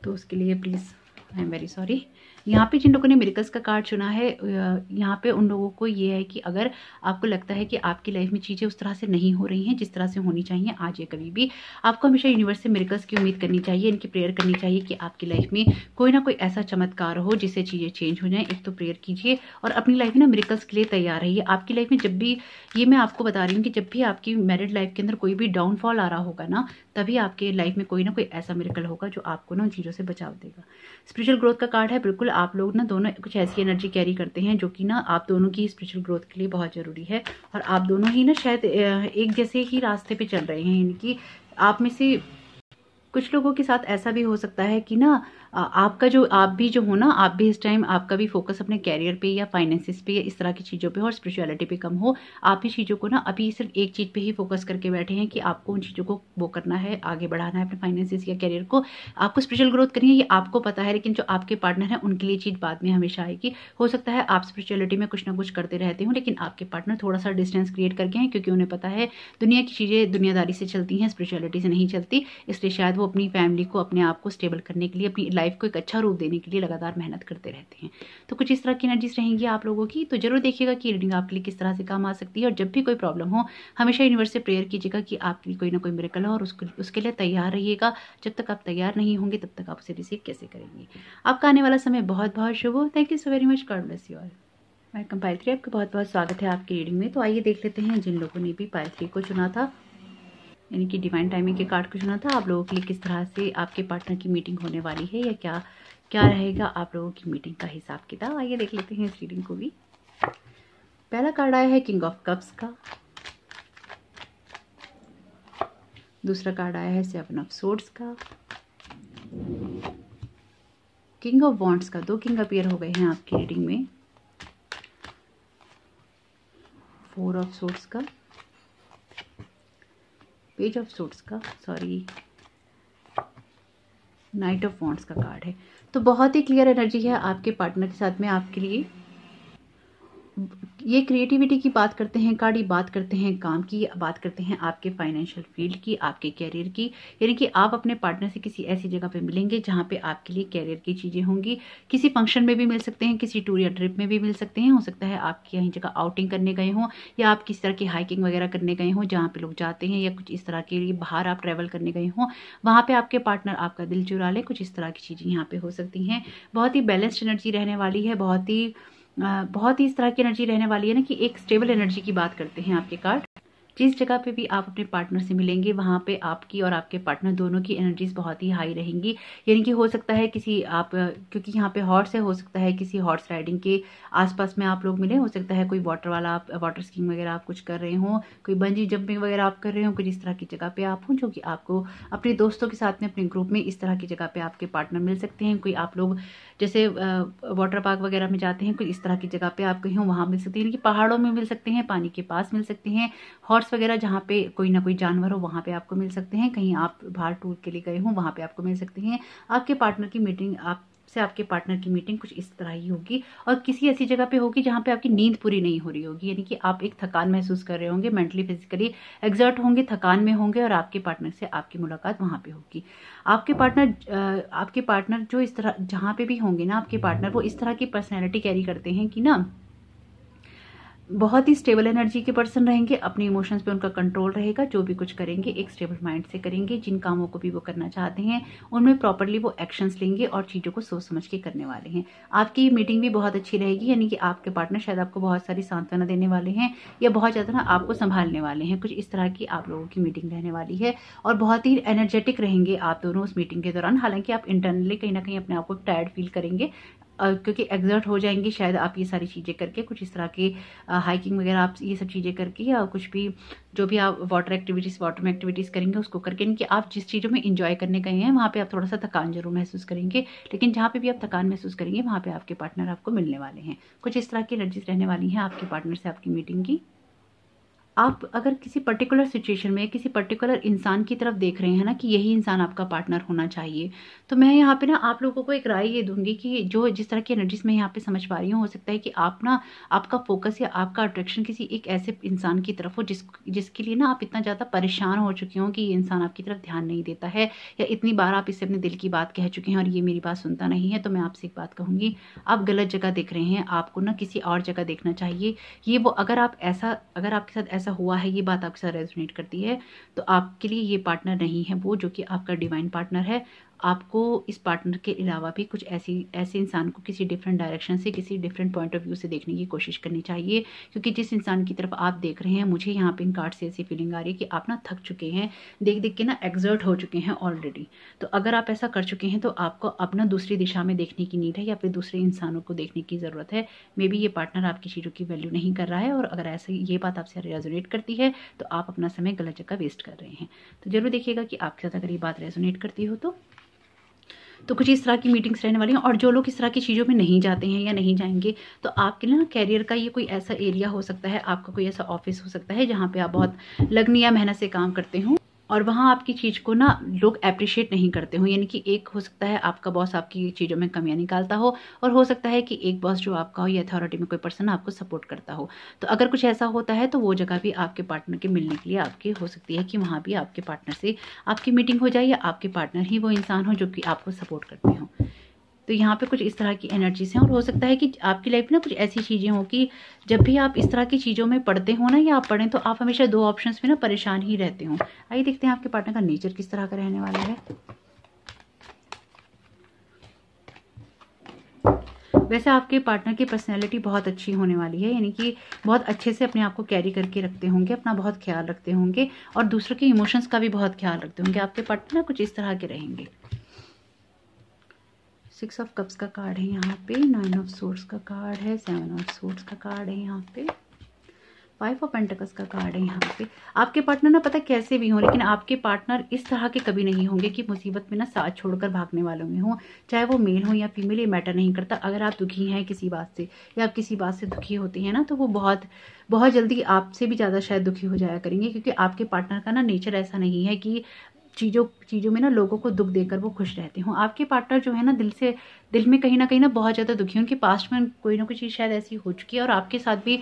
तो उसके लिए please I am very sorry यहाँ पे जिन लोगों ने मेरिकल्स का कार्ड चुना है यहाँ पे उन लोगों को ये है कि अगर आपको लगता है कि आपकी लाइफ में चीज़ें उस तरह से नहीं हो रही हैं जिस तरह से होनी चाहिए आज या कभी भी आपको हमेशा यूनिवर्स से मेरिकल्स की उम्मीद करनी चाहिए इनकी प्रेयर करनी चाहिए कि आपकी लाइफ में कोई ना कोई ऐसा चमत्कार हो जिससे चीज़ें चेंज हो जाएँ एक तो प्रेयर कीजिए और अपनी लाइफ में ना मेरिकल्स के लिए तैयार रहिए आपकी लाइफ में जब भी ये मैं आपको बता रही हूँ कि जब भी आपकी मैरिड लाइफ के अंदर कोई भी डाउनफॉल आ रहा होगा ना तभी आपके लाइफ में कोई ना कोई ऐसा मेरिकल होगा जो आपको ना चीज़ों से बचाव देगा स्पिरिचुअल ग्रोथ का कार्ड है बिल्कुल आप लोग ना दोनों कुछ ऐसी एनर्जी कैरी करते हैं जो कि ना आप दोनों की स्पिरिचुअल ग्रोथ के लिए बहुत ज़रूरी है और आप दोनों ही ना शायद एक जैसे ही रास्ते पे चल रहे हैं यानी कि आप में से कुछ लोगों के साथ ऐसा भी हो सकता है कि ना आपका जो आप भी जो हो ना आप भी इस टाइम आपका भी फोकस अपने कैरियर पे या फाइनेंसिस पे या इस तरह की चीज़ों पे और स्पिरिचुअलिटी पे कम हो आप ही चीज़ों को ना अभी सिर्फ एक चीज़ पे ही फोकस करके बैठे हैं कि आपको उन चीज़ों को वो करना है आगे बढ़ाना है अपने फाइनेंसिस या कैरियर को आपको स्पिरिचुअल ग्रोथ करनी है ये आपको पता है लेकिन जो आपके पार्टनर हैं उनके लिए चीज़ बाद में हमेशा आएगी हो सकता है आप स्पिरिचुअलिटी में कुछ ना कुछ करते रहते हो लेकिन आपके पार्टनर थोड़ा सा डिस्टेंस क्रिएट करके हैं क्योंकि उन्हें पता है दुनिया की चीज़ें दुनियादारी से चलती हैं स्पिरिचुअलिटी से नहीं चलती इसलिए शायद वो अपनी फैमिली को अपने आप को स्टेबल करने के लिए अपनी लाइफ को एक अच्छा रूप देने के लिए लगातार मेहनत करते रहते हैं तो कुछ इस तरह की एनर्जीज रहेंगी आप लोगों की तो जरूर देखिएगा कि रीडिंग आपके लिए किस तरह से काम आ सकती है और जब भी कोई प्रॉब्लम हो हमेशा यूनिवर्स से प्रेयर कीजिएगा कि आपके लिए कोई ना कोई मेरेकल हो और उसको उसके लिए तैयार रहिएगा जब तक आप तैयार नहीं होंगे तब तक आप उसे रिसीव कैसे करेंगे आपका आने वाला समय बहुत बहुत शुभ हो thank you so very much God bless you all welcome पायत्री आपका बहुत बहुत स्वागत है आपकी रीडिंग में तो आइए देख लेते हैं जिन लोगों ने भी पायत्री को चुना था यानी कि डिवाइन टाइमिंग के कार्ड को चुना था आप लोगों के लिए किस तरह से आपके पार्टनर की मीटिंग होने वाली है या क्या क्या रहेगा आप लोगों की मीटिंग का हिसाब किताब आइए देख लेते हैं इस रीडिंग को भी पहला कार्ड आया है किंग ऑफ कप्स का दूसरा कार्ड आया है सेवन ऑफ सोर्ड्स का किंग ऑफ बॉन्ड्स का दो किंग अपियर हो गए हैं आपकी रीडिंग में फोर ऑफ सोर्ड्स का पेज ऑफ सूट्स का सॉरी नाइट ऑफ वॉन्ट्स का कार्ड है तो बहुत ही क्लियर एनर्जी है आपके पार्टनर के साथ में आपके लिए ये क्रिएटिविटी की बात करते हैं कार्डी बात करते हैं काम की बात करते हैं आपके फाइनेंशियल फील्ड की आपके कैरियर की यानी कि आप अपने पार्टनर से किसी ऐसी जगह पे मिलेंगे जहाँ पे आपके लिए कैरियर की चीज़ें होंगी किसी फंक्शन में भी मिल सकते हैं किसी टूर या ट्रिप में भी मिल सकते हैं हो सकता है आप कहीं जगह आउटिंग करने गए हों या आप किसी तरह की हाइकिंग वगैरह करने गए हों जहाँ पर लोग जाते हैं या कुछ इस तरह के लिए बाहर आप ट्रैवल करने गए हों वहाँ पर आपके पार्टनर आपका दिल चुरा ले कुछ इस तरह की चीज़ें यहाँ पर हो सकती हैं बहुत ही बैलेंस्ड एनर्जी रहने वाली है बहुत ही बहुत ही इस तरह की एनर्जी रहने वाली है ना कि एक स्टेबल एनर्जी की बात करते हैं आपके कार्ड जिस जगह पे भी आप अपने पार्टनर से मिलेंगे वहाँ पे आपकी और आपके पार्टनर दोनों की एनर्जीज बहुत ही हाई रहेंगी यानी कि हो सकता है किसी आप क्योंकि यहाँ पे हॉर्स है हो सकता है किसी हॉर्स राइडिंग के आसपास में आप लोग मिले हो सकता है कोई वाटर वाला आप वाटर स्कींग वगैरह आप कुछ कर रहे हो कोई बंजी जंपिंग वगैरह आप कर रहे हो कुछ इस तरह की जगह पे आप हों जो कि आपको अपने दोस्तों के साथ में अपने ग्रुप में इस तरह की जगह पे आपके पार्टनर मिल सकते हैं कोई आप लोग जैसे वाटर पार्क वगैरह में जाते हैं कुछ इस तरह की जगह पे आप कहीं वहाँ मिल है यानी कि पहाड़ों में मिल सकते हैं पानी के पास मिल सकते हैं हॉर्स वगैरह जहाँ पे कोई ना कोई जानवर हो वहाँ पे आपको मिल सकते हैं कहीं आप बाहर टूर के लिए गए हों वहाँ पे आपको मिल सकते हैं आपके पार्टनर की मीटिंग आप से आपके पार्टनर की मीटिंग कुछ इस तरह ही होगी और किसी ऐसी जगह पे होगी जहाँ पे आपकी नींद पूरी नहीं हो रही होगी यानी कि आप एक थकान महसूस कर रहे होंगे मेंटली फिजिकली एग्जर्ट होंगे थकान में होंगे और आपके पार्टनर से आपकी मुलाकात वहाँ पे होगी आपके पार्टनर आपके पार्टनर जो इस तरह जहाँ पे भी होंगे ना आपके पार्टनर वो इस तरह की पर्सनैलिटी कैरी करते हैं कि ना बहुत ही स्टेबल एनर्जी के पर्सन रहेंगे अपने इमोशंस पे उनका कंट्रोल रहेगा जो भी कुछ करेंगे एक स्टेबल माइंड से करेंगे जिन कामों को भी वो करना चाहते हैं उनमें प्रॉपरली वो एक्शंस लेंगे और चीज़ों को सोच समझ के करने वाले हैं आपकी ये मीटिंग भी बहुत अच्छी रहेगी यानी कि आपके पार्टनर शायद आपको बहुत सारी सांत्वना देने वाले हैं या बहुत ज़्यादा ना आपको संभालने वाले हैं कुछ इस तरह की आप लोगों की मीटिंग रहने वाली है और बहुत ही एनर्जेटिक रहेंगे आप दोनों उस मीटिंग के दौरान हालांकि आप इंटरनली कहीं ना कहीं अपने आप को टायर्ड फील करेंगे क्योंकि एग्जर्ट हो जाएंगी शायद आप ये सारी चीज़ें करके कुछ इस तरह के हाइकिंग वगैरह आप ये सब चीज़ें करके या कुछ भी जो भी आप वाटर एक्टिविटीज़ वाटर में एक्टिविटीज़ करेंगे उसको करके इनके आप जिस चीज़ों में इंजॉय करने गए हैं वहाँ पे आप थोड़ा सा थकान जरूर महसूस करेंगे लेकिन जहाँ पे भी आप थकान महसूस करेंगे वहाँ पे आपके पार्टनर आपको मिलने वाले हैं कुछ इस तरह की एनर्जीज रहने वाली हैं आपके पार्टनर से आपकी मीटिंग की आप अगर किसी पर्टिकुलर सिचुएशन में किसी पर्टिकुलर इंसान की तरफ देख रहे हैं ना कि यही इंसान आपका पार्टनर होना चाहिए तो मैं यहाँ पे ना आप लोगों को एक राय ये दूंगी कि जो जिस तरह की एनर्जीज मैं यहाँ पे समझ पा रही हूँ हो सकता है कि आप ना आपका फोकस या आपका अट्रैक्शन किसी एक ऐसे इंसान की तरफ हो जिस जिसके लिए ना आप इतना ज़्यादा परेशान हो चुके हों कि ये इंसान आपकी तरफ ध्यान नहीं देता है या इतनी बार आप इससे अपने दिल की बात कह चुके हैं और ये मेरी बात सुनता नहीं है तो मैं आपसे एक बात कहूँगी आप गलत जगह देख रहे हैं आपको ना किसी और जगह देखना चाहिए ये वो अगर आप ऐसा अगर आपके साथ ऐसा ऐसा हुआ है ये बात आपके साथ रेजोनेट करती है तो आपके लिए ये पार्टनर नहीं है वो जो कि आपका डिवाइन पार्टनर है आपको इस पार्टनर के अलावा भी कुछ ऐसी ऐसे इंसान को किसी डिफरेंट डायरेक्शन से किसी डिफरेंट पॉइंट ऑफ व्यू से देखने की कोशिश करनी चाहिए क्योंकि जिस इंसान की तरफ आप देख रहे हैं मुझे यहाँ पे इन कार्ड से ऐसी फीलिंग आ रही है कि आप ना थक चुके हैं देख देख के ना एग्जर्ट हो चुके हैं ऑलरेडी तो अगर आप ऐसा कर चुके हैं तो आपको अपना दूसरी दिशा में देखने की नीड है या फिर दूसरे इंसानों को देखने की ज़रूरत है मे बी ये पार्टनर आपकी चीज़ों की वैल्यू नहीं कर रहा है और अगर ऐसा ये बात आपसे रेजोनेट करती है तो आप अपना समय गलत जगह वेस्ट कर रहे हैं तो जरूर देखिएगा कि आपके साथ अगर ये बात रेजोनेट करती हो तो तो कुछ इस तरह की मीटिंग्स रहने वाली हैं और जो लोग इस तरह की चीज़ों में नहीं जाते हैं या नहीं जाएंगे तो आपके लिए ना कैरियर का ये कोई ऐसा एरिया हो सकता है आपका कोई ऐसा ऑफिस हो सकता है जहाँ पर आप बहुत लगनी या मेहनत से काम करते हो और वहाँ आपकी चीज़ को ना लोग अप्रिशिएट नहीं करते हो यानी कि एक हो सकता है आपका बॉस आपकी चीज़ों में कमियाँ निकालता हो और हो सकता है कि एक बॉस जो आपका हो या अथॉरिटी में कोई पर्सन आपको सपोर्ट करता हो तो अगर कुछ ऐसा होता है तो वो जगह भी आपके पार्टनर के मिलने के लिए आपकी हो सकती है कि वहाँ भी आपके पार्टनर से आपकी मीटिंग हो जाए या आपके पार्टनर ही वो इंसान हो जो कि आपको सपोर्ट करते हों तो यहाँ पे कुछ इस तरह की एनर्जीज हैं और हो सकता है कि आपकी लाइफ में ना कुछ ऐसी चीज़ें हों कि जब भी आप इस तरह की चीज़ों में पढ़ते हो ना या आप पढ़ें तो आप हमेशा दो ऑप्शन में ना परेशान ही रहते हो आइए देखते हैं आपके पार्टनर का नेचर किस तरह का रहने वाला है वैसे आपके पार्टनर की पर्सनैलिटी बहुत अच्छी होने वाली है यानी कि बहुत अच्छे से अपने आप को कैरी करके रखते होंगे अपना बहुत ख्याल रखते होंगे और दूसरों के इमोशंस का भी बहुत ख्याल रखते होंगे आपके पार्टनर कुछ इस तरह के रहेंगे सिक्स ऑफ कप्स का कार्ड है यहाँ पे नाइन ऑफ सोर्स का कार्ड है सेवन ऑफ सोर्स का कार्ड है यहाँ पे फाइव ऑफ पेंटकस का कार्ड है यहाँ पे आपके पार्टनर ना पता कैसे भी हों लेकिन आपके पार्टनर इस तरह के कभी नहीं होंगे कि मुसीबत में ना साथ छोड़कर भागने वालों में हो चाहे वो मेल हो या फीमेल ये मैटर नहीं करता अगर आप दुखी हैं किसी बात से या आप किसी बात से दुखी होते हैं ना तो वो बहुत बहुत जल्दी आपसे भी ज़्यादा शायद दुखी हो जाया करेंगे क्योंकि आपके पार्टनर का ना नेचर ऐसा नहीं है कि चीज़ों चीज़ों में ना लोगों को दुख देकर वो खुश रहते हों आपके पार्टनर जो है ना दिल से दिल में कहीं ना कहीं ना बहुत ज़्यादा दुखी उनके पास्ट में कोई ना कोई चीज़ शायद ऐसी हो चुकी है और आपके साथ भी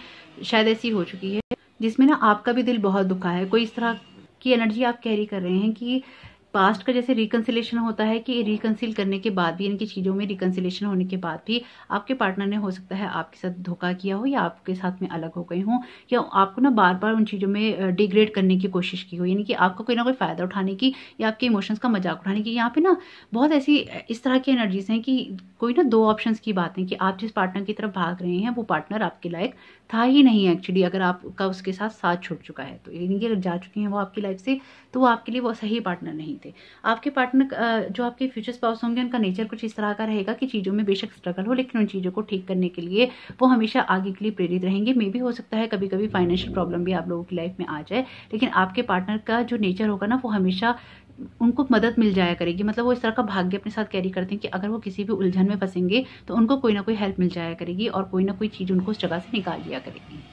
शायद ऐसी हो चुकी है जिसमें ना आपका भी दिल बहुत दुखा है कोई इस तरह की एनर्जी आप कैरी कर रहे हैं कि पास्ट का जैसे रिकन्सिलेशन होता है कि रिकन्सिल करने के बाद भी इनकी चीज़ों में रिकन्सिलेशन होने के बाद भी आपके पार्टनर ने हो सकता है आपके साथ धोखा किया हो या आपके साथ में अलग हो गए हों या आपको ना बार बार उन चीज़ों में डिग्रेड करने की कोशिश की हो यानी कि आपको कोई ना कोई फ़ायदा उठाने की या आपके इमोशंस का मजाक उठाने की यहाँ पे ना बहुत ऐसी इस तरह की एनर्जीज हैं कि कोई ना दो ऑप्शंस की बात है कि आप जिस पार्टनर की तरफ भाग रहे हैं वो पार्टनर आपके लायक था ही नहीं एक्चुअली अगर आपका उसके साथ साथ छूट चुका है तो यानी कि अगर जा चुके हैं वो आपकी लाइफ से तो वो आपके लिए वो सही पार्टनर नहीं थे आपके पार्टनर जो आपके फ्यूचर स्पाउस होंगे उनका नेचर कुछ इस तरह का रहेगा कि चीज़ों में बेशक स्ट्रगल हो लेकिन उन चीज़ों को ठीक करने के लिए वो हमेशा आगे के लिए प्रेरित रहेंगे मे भी हो सकता है कभी कभी फाइनेंशियल प्रॉब्लम भी आप लोगों की लाइफ में आ जाए लेकिन आपके पार्टनर का जो नेचर होगा ना वो हमेशा उनको मदद मिल जाया करेगी मतलब वो इस तरह का भाग्य अपने साथ कैरी करते हैं कि अगर वो किसी भी उलझन में फंसेंगे तो उनको कोई ना कोई हेल्प मिल जाया करेगी और कोई ना कोई चीज़ उनको उस जगह से निकाल लिया करेगी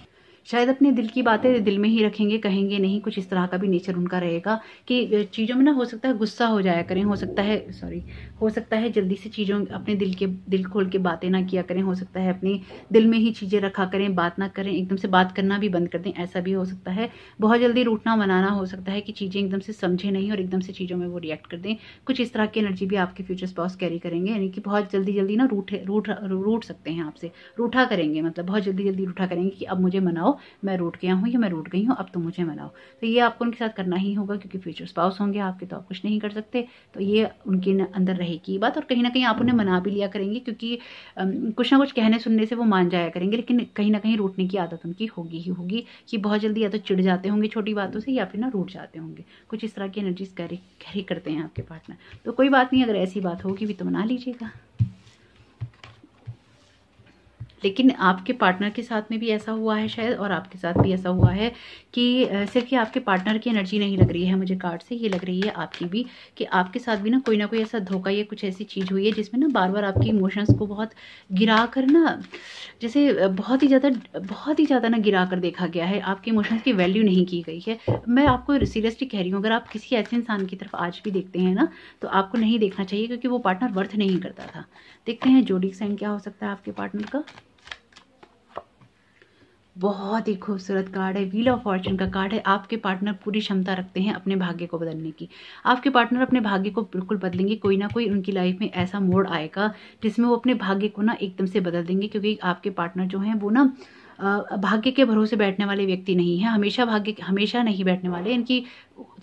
शायद अपने दिल की बातें दिल में ही रखेंगे कहेंगे नहीं कुछ इस तरह का भी नेचर उनका रहेगा कि चीज़ों में ना हो सकता है गुस्सा हो जाया करें हो सकता है सॉरी हो सकता है जल्दी से चीज़ों अपने दिल के दिल खोल के बातें ना किया करें हो सकता है अपने दिल में ही चीज़ें रखा करें बात ना करें एकदम से बात करना भी बंद कर दें ऐसा भी हो सकता है बहुत जल्दी रूठना मनाना हो सकता है कि चीज़ें एकदम से समझे नहीं और एकदम से चीज़ों में वो रिएक्ट कर दें कुछ इस तरह की एनर्जी भी आपके फ्यूचर स्पॉस कैरी करेंगे यानी कि बहुत जल्दी जल्दी ना रूठे रूठ रूठ सकते हैं आपसे रूठा करेंगे मतलब बहुत जल्दी जल्दी रूठा करेंगे कि अब मुझे मनाओ मैं रूट गया हूँ या मैं रूट गई हूँ अब तुम मुझे मनाओ तो ये आपको उनके साथ करना ही होगा क्योंकि फ्यूचर स्पाउस होंगे आपके तो आप कुछ नहीं कर सकते तो ये उनके अंदर रहेगी बात और कहीं ना कहीं आप उन्हें मना भी लिया करेंगे क्योंकि कुछ ना कुछ कहने सुनने से वो मान जाया करेंगे लेकिन कहीं ना कहीं रूटने की आदत उनकी होगी ही होगी कि बहुत जल्दी या तो चिड़ जाते होंगे छोटी बातों से या फिर ना रूट जाते होंगे कुछ इस तरह की एनर्जीज कैरी कैरी करते हैं आपके पार्टनर तो कोई बात नहीं अगर ऐसी बात होगी भी तो मना लीजिएगा लेकिन आपके पार्टनर के साथ में भी ऐसा हुआ है शायद और आपके साथ भी ऐसा हुआ है कि सिर्फ ये आपके पार्टनर की एनर्जी नहीं लग रही है मुझे कार्ड से ये लग रही है आपकी भी कि आपके साथ भी ना कोई ना कोई ऐसा धोखा या कुछ ऐसी चीज़ हुई है जिसमें ना बार बार आपकी इमोशंस को बहुत गिरा कर ना जैसे बहुत ही ज़्यादा बहुत ही ज़्यादा ना गिरा कर देखा गया है आपके इमोशंस की वैल्यू नहीं की गई है मैं आपको सीरियसली कह रही हूँ अगर आप किसी ऐसे इंसान की तरफ आज भी देखते हैं ना तो आपको नहीं देखना चाहिए क्योंकि वो पार्टनर वर्थ नहीं करता था देखते हैं जोड़ी साइन क्या हो सकता है आपके पार्टनर का बहुत ही खूबसूरत कार्ड है व्हील ऑफ फॉर्चून का कार्ड है आपके पार्टनर पूरी क्षमता रखते हैं अपने भाग्य को बदलने की आपके पार्टनर अपने भाग्य को बिल्कुल बदलेंगे कोई ना कोई उनकी लाइफ में ऐसा मोड़ आएगा जिसमें वो अपने भाग्य को ना एकदम से बदल देंगे क्योंकि आपके पार्टनर जो हैं वो ना भाग्य के भरोसे बैठने वाले व्यक्ति नहीं है हमेशा भाग्य हमेशा नहीं बैठने वाले इनकी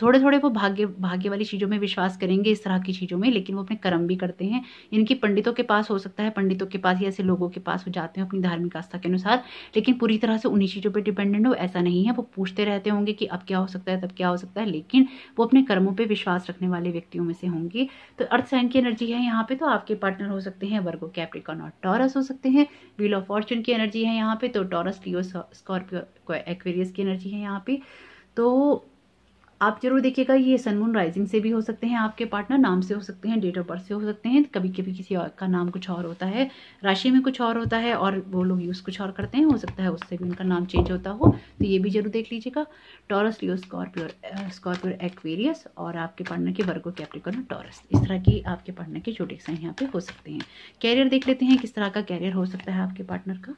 थोड़े थोड़े वो भाग्य भाग्य वाली चीज़ों में विश्वास करेंगे इस तरह की चीज़ों में लेकिन वो अपने कर्म भी करते हैं इनकी पंडितों के पास हो सकता है पंडितों के पास या ऐसे लोगों के पास हो जाते हैं अपनी धार्मिक आस्था के अनुसार लेकिन पूरी तरह से उन्हीं चीज़ों पर डिपेंडेंट हो ऐसा नहीं है वो पूछते रहते होंगे कि अब क्या हो सकता है तब क्या हो सकता है लेकिन वो अपने कर्मों पर विश्वास रखने वाले व्यक्तियों में से होंगे तो अर्थ साइन की एनर्जी है यहाँ पे तो आपके पार्टनर हो सकते हैं वर्गो कैप्रिकॉन और टॉरस हो सकते हैं व्हील ऑफ फॉर्चून की एनर्जी है यहाँ पे तो टॉरस लियो स्कॉर्पियो एक्वेरियस की एनर्जी है यहाँ पे तो आप जरूर देखिएगा ये सनमून राइजिंग से भी हो सकते हैं आपके पार्टनर नाम से हो सकते हैं डेट ऑफ बर्थ से हो सकते हैं कभी कभी किसी और का नाम कुछ और होता है राशि में कुछ और होता है और वो लोग यूज़ कुछ और करते हैं हो सकता है उससे भी उनका नाम चेंज होता हो तो ये भी जरूर देख लीजिएगा Taurus Leo Scorpio Scorpio Aquarius और आपके पार्टनर के वर्गो कैप्रिकॉन टॉरस इस तरह की आपके पार्टनर के छोटे साइन यहाँ पे हो सकते हैं कैरियर देख लेते हैं किस तरह का कैरियर हो सकता है आपके पार्टनर का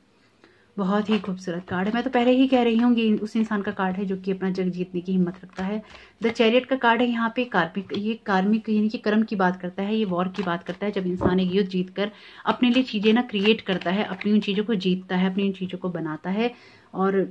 बहुत ही खूबसूरत कार्ड है मैं तो पहले ही कह रही हूँ उस इंसान का कार्ड है जो कि अपना जग जीतने की हिम्मत रखता है द चैरियट का कार्ड है यहाँ पे कार्मिक ये कार्मिक यानी कि कर्म की बात करता है ये वॉर की बात करता है जब इंसान एक युद्ध जीत कर अपने लिए चीज़ें ना क्रिएट करता है अपनी उन चीज़ों को जीतता है अपनी उन चीज़ों को बनाता है और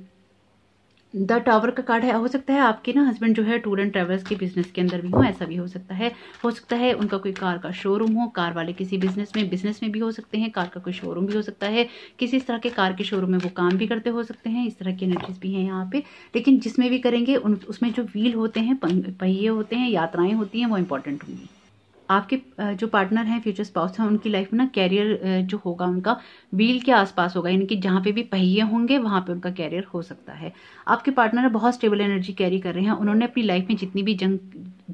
द टावर का कार्ड है हो सकता है आपके ना हस्बैंड जो है टूर एंड ट्रेवल्स के बिजनेस के अंदर भी हो ऐसा भी हो सकता है हो सकता है उनका कोई कार का शोरूम हो कार वाले किसी बिजनेस में बिजनेस में भी हो सकते हैं कार का कोई शोरूम भी हो सकता है किसी इस तरह के कार के शोरूम में वो काम भी करते हो सकते हैं इस तरह की एनर्जीज भी हैं यहाँ पे लेकिन जिसमें भी करेंगे उन उसमें जो व्हील होते हैं पहिए होते हैं यात्राएं होती हैं वो इंपॉर्टेंट होंगी आपके जो पार्टनर हैं फ्यूचर स्पाउस हैं उनकी लाइफ में ना कैरियर जो होगा उनका व्हील के आसपास होगा यानी कि जहाँ पे भी पहिए होंगे वहाँ पे उनका कैरियर हो सकता है आपके पार्टनर बहुत स्टेबल एनर्जी कैरी कर रहे हैं उन्होंने अपनी लाइफ में जितनी भी जंग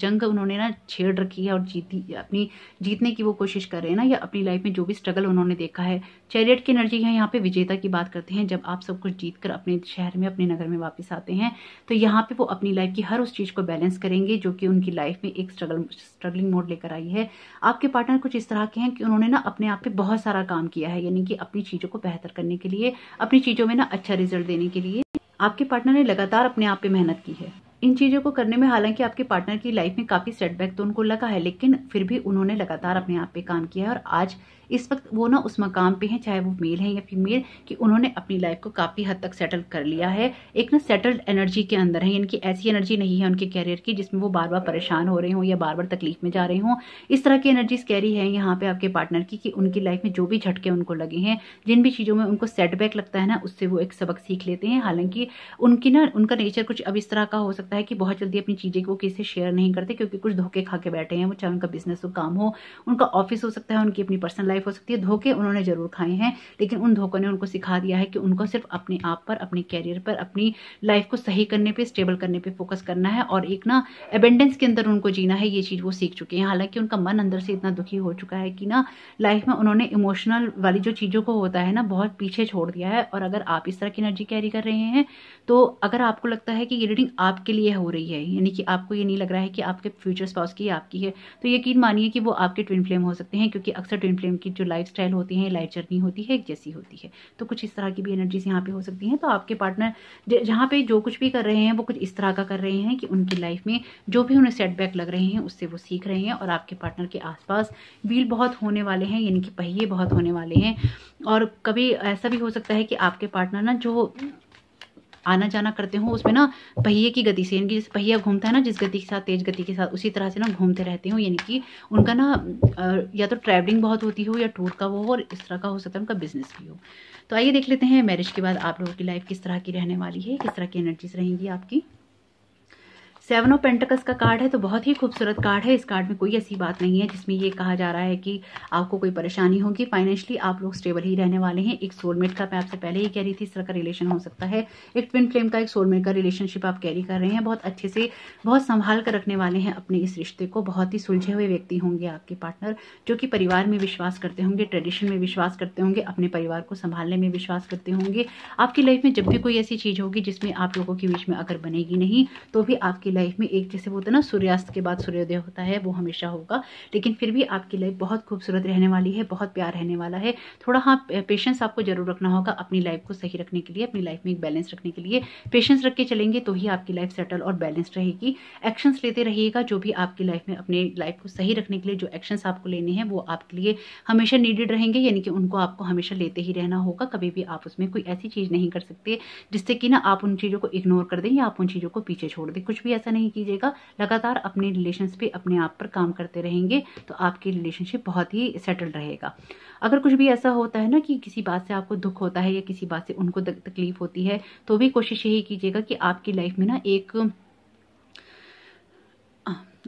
जंग उन्होंने ना छेड़ रखी है और जीती अपनी जीतने की वो कोशिश कर रहे हैं ना या अपनी लाइफ में जो भी स्ट्रगल उन्होंने देखा है चैरियट की एनर्जी है यहाँ पे विजेता की बात करते हैं जब आप सब कुछ जीत कर अपने शहर में अपने नगर में वापस आते हैं तो यहाँ पे वो अपनी लाइफ की हर उस चीज़ को बैलेंस करेंगे जो कि उनकी लाइफ में एक स्ट्रगल स्ट्रगलिंग मोड लेकर आई है आपके पार्टनर कुछ इस तरह के हैं कि उन्होंने ना अपने आप पर बहुत सारा काम किया है यानी कि अपनी चीज़ों को बेहतर करने के लिए अपनी चीज़ों में ना अच्छा रिजल्ट देने के लिए आपके पार्टनर ने लगातार अपने आप पे मेहनत की है इन चीज़ों को करने में हालांकि आपके पार्टनर की लाइफ में काफ़ी सेटबैक तो उनको लगा है लेकिन फिर भी उन्होंने लगातार अपने आप पे काम किया है और आज इस वक्त वो ना उस मकाम पे हैं चाहे वो मेल है या फीमेल कि उन्होंने अपनी लाइफ को काफ़ी हद तक सेटल कर लिया है एक ना सेटल्ड एनर्जी के अंदर है यानी कि ऐसी एनर्जी नहीं है उनके कैरियर की जिसमें वो बार बार परेशान हो रहे हों या बार बार तकलीफ में जा रहे हों इस तरह की एनर्जीज कैरी है यहाँ पे आपके पार्टनर की कि उनकी लाइफ में जो भी झटके उनको लगे हैं जिन भी चीज़ों में उनको सेटबैक लगता है ना उससे वो एक सबक सीख लेते हैं हालांकि उनकी ना उनका नेचर कुछ अब इस तरह का हो सकता है कि बहुत जल्दी अपनी चीज़ें को किसी से शेयर नहीं करते क्योंकि कुछ धोखे खा के बैठे हैं वो चाहे उनका बिजनेस हो काम हो उनका ऑफिस हो सकता है उनकी अपनी पर्सनल लाइफ लाइफ हो सकती है धोखे उन्होंने जरूर खाए हैं लेकिन उन धोखों ने उनको सिखा दिया है कि उनको सिर्फ अपने आप पर अपने कैरियर पर अपनी लाइफ को सही करने पर स्टेबल करने पर फोकस करना है और एक ना एबेंडेंस के अंदर उनको जीना है ये चीज़ वो सीख चुके हैं हालांकि उनका मन अंदर से इतना दुखी हो चुका है कि ना लाइफ में उन्होंने इमोशनल वाली जो चीज़ों को होता है ना बहुत पीछे छोड़ दिया है और अगर आप इस तरह की एनर्जी कैरी कर रहे हैं तो अगर आपको लगता है कि ये रीडिंग आपके लिए हो रही है यानी कि आपको ये नहीं लग रहा है कि आपके फ्यूचर स्पाउस की आपकी है तो यकीन मानिए कि वो आपके ट्विन फ्लेम हो सकते हैं क्योंकि अक्सर ट्विन फ्लेम की जो लाइफ स्टाइल होती है लाइफ जर्नी होती है एक जैसी होती है तो कुछ इस तरह की भी एनर्जीज यहाँ पे हो सकती हैं तो आपके पार्टनर जहाँ पे जो कुछ भी कर रहे हैं वो कुछ इस तरह का कर रहे हैं कि उनकी लाइफ में जो भी उन्हें सेटबैक लग रहे हैं उससे वो सीख रहे हैं और आपके पार्टनर के आसपास व्हील बहुत होने वाले हैं यानी कि पहिए बहुत होने वाले हैं और कभी ऐसा भी हो सकता है कि आपके पार्टनर ना जो आना जाना करते हो उसमें ना पहिए की गति से इनकी जैसे पहिया घूमता है ना जिस गति के साथ तेज गति के साथ उसी तरह से ना घूमते रहते हो यानी कि उनका ना या तो ट्रैवलिंग बहुत होती हो या टूर का वो हो और इस तरह का हो सकता है उनका बिजनेस भी हो तो आइए देख लेते हैं मैरिज के बाद आप लोगों की लाइफ किस तरह की रहने वाली है किस तरह की एनर्जीज रहेंगी आपकी सेवन ऑफ पेंटकस का कार्ड है तो बहुत ही खूबसूरत कार्ड है इस कार्ड में कोई ऐसी बात नहीं है जिसमें ये कहा जा रहा है कि आपको कोई परेशानी होगी फाइनेंशियली आप लोग स्टेबल ही रहने वाले हैं एक सोलमेट का मैं आपसे पहले ही कह रही थी इस तरह का रिलेशन हो सकता है एक ट्विन फ्लेम का एक सोलमेट का रिलेशनशिप आप कैरी कर रहे हैं बहुत अच्छे से बहुत संभाल कर रखने वाले हैं अपने इस रिश्ते को बहुत ही सुलझे हुए व्यक्ति होंगे आपके पार्टनर जो कि परिवार में विश्वास करते होंगे ट्रेडिशन में विश्वास करते होंगे अपने परिवार को संभालने में विश्वास करते होंगे आपकी लाइफ में जब भी कोई ऐसी चीज होगी जिसमें आप लोगों के बीच में अगर बनेगी नहीं तो भी आपके लाइफ में एक जैसे वो होता है ना सूर्यास्त के बाद सूर्योदय होता है वो हमेशा होगा लेकिन फिर भी आपकी लाइफ बहुत खूबसूरत रहने वाली है बहुत प्यार रहने वाला है थोड़ा हाँ पेशेंस आपको जरूर रखना होगा अपनी लाइफ को सही रखने के लिए अपनी लाइफ में एक बैलेंस रखने के लिए पेशेंस रख के चलेंगे तो ही आपकी लाइफ सेटल और बैलेंस रहेगी एक्शंस लेते रहिएगा जो भी आपकी लाइफ में अपने लाइफ को सही रखने के लिए जो एक्शंस आपको लेने हैं वो आपके लिए हमेशा नीडेड रहेंगे यानी कि उनको आपको हमेशा लेते ही रहना होगा कभी भी आप उसमें कोई ऐसी चीज़ नहीं कर सकते जिससे कि ना आप उन चीज़ों को इग्नोर कर दें या आप उन चीज़ों को पीछे छोड़ दें कुछ भी ऐसा ऐसा नहीं कीजिएगा लगातार अपने रिलेशन पे अपने आप पर काम करते रहेंगे तो आपकी रिलेशनशिप बहुत ही सेटल रहेगा अगर कुछ भी ऐसा होता है ना कि किसी बात से आपको दुख होता है या किसी बात से उनको तकलीफ होती है तो भी कोशिश यही कीजिएगा कि आपकी लाइफ में ना एक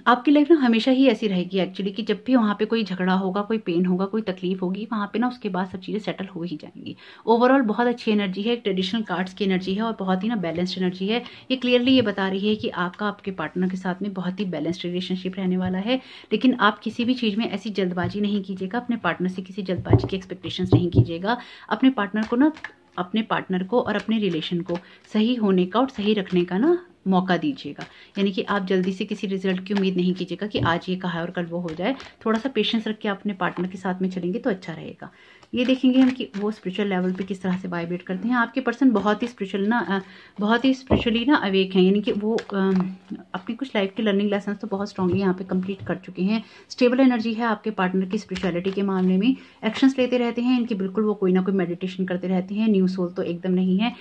आपकी लाइफ ना हमेशा ही ऐसी रहेगी एक्चुअली कि जब भी वहाँ पे कोई झगड़ा होगा कोई पेन होगा कोई तकलीफ होगी वहाँ पे ना उसके बाद सब चीज़ें सेटल हो ही जाएंगी ओवरऑल बहुत अच्छी एनर्जी है ट्रेडिशनल कार्ड्स की एनर्जी है और बहुत ही ना बैलेंस्ड एनर्जी है ये क्लियरली ये बता रही है कि आपका आपके पार्टनर के साथ में बहुत ही बैलेंस्ड रिलेशनशिप रहने वाला है लेकिन आप किसी भी चीज़ में ऐसी जल्दबाजी नहीं कीजिएगा अपने पार्टनर से किसी जल्दबाजी की एक्सपेक्टेशंस नहीं कीजिएगा अपने पार्टनर को ना अपने पार्टनर को और अपने रिलेशन को सही होने का और सही रखने का ना मौका दीजिएगा यानी कि आप जल्दी से किसी रिजल्ट की उम्मीद नहीं कीजिएगा कि आज ये कहा है और कल वो हो जाए थोड़ा सा पेशेंस रख के आप अपने पार्टनर के साथ में चलेंगे तो अच्छा रहेगा ये देखेंगे हम कि वो स्पिरिचुअल लेवल पे किस तरह से वाइब्रेट करते हैं आपके पर्सन बहुत ही स्पिरिचुअल ना बहुत ही स्पिरिचुअली ना अवेक हैं यानी कि वो अपनी कुछ लाइफ के लर्निंग लेसन तो बहुत स्ट्रांगली यहाँ पे कंप्लीट कर चुके हैं स्टेबल एनर्जी है आपके पार्टनर की स्पिरिचुअलिटी के मामले में एक्शंस लेते रहते हैं इनकी बिल्कुल वो कोई ना कोई मेडिटेशन करते रहते हैं न्यू सोल तो एकदम नहीं है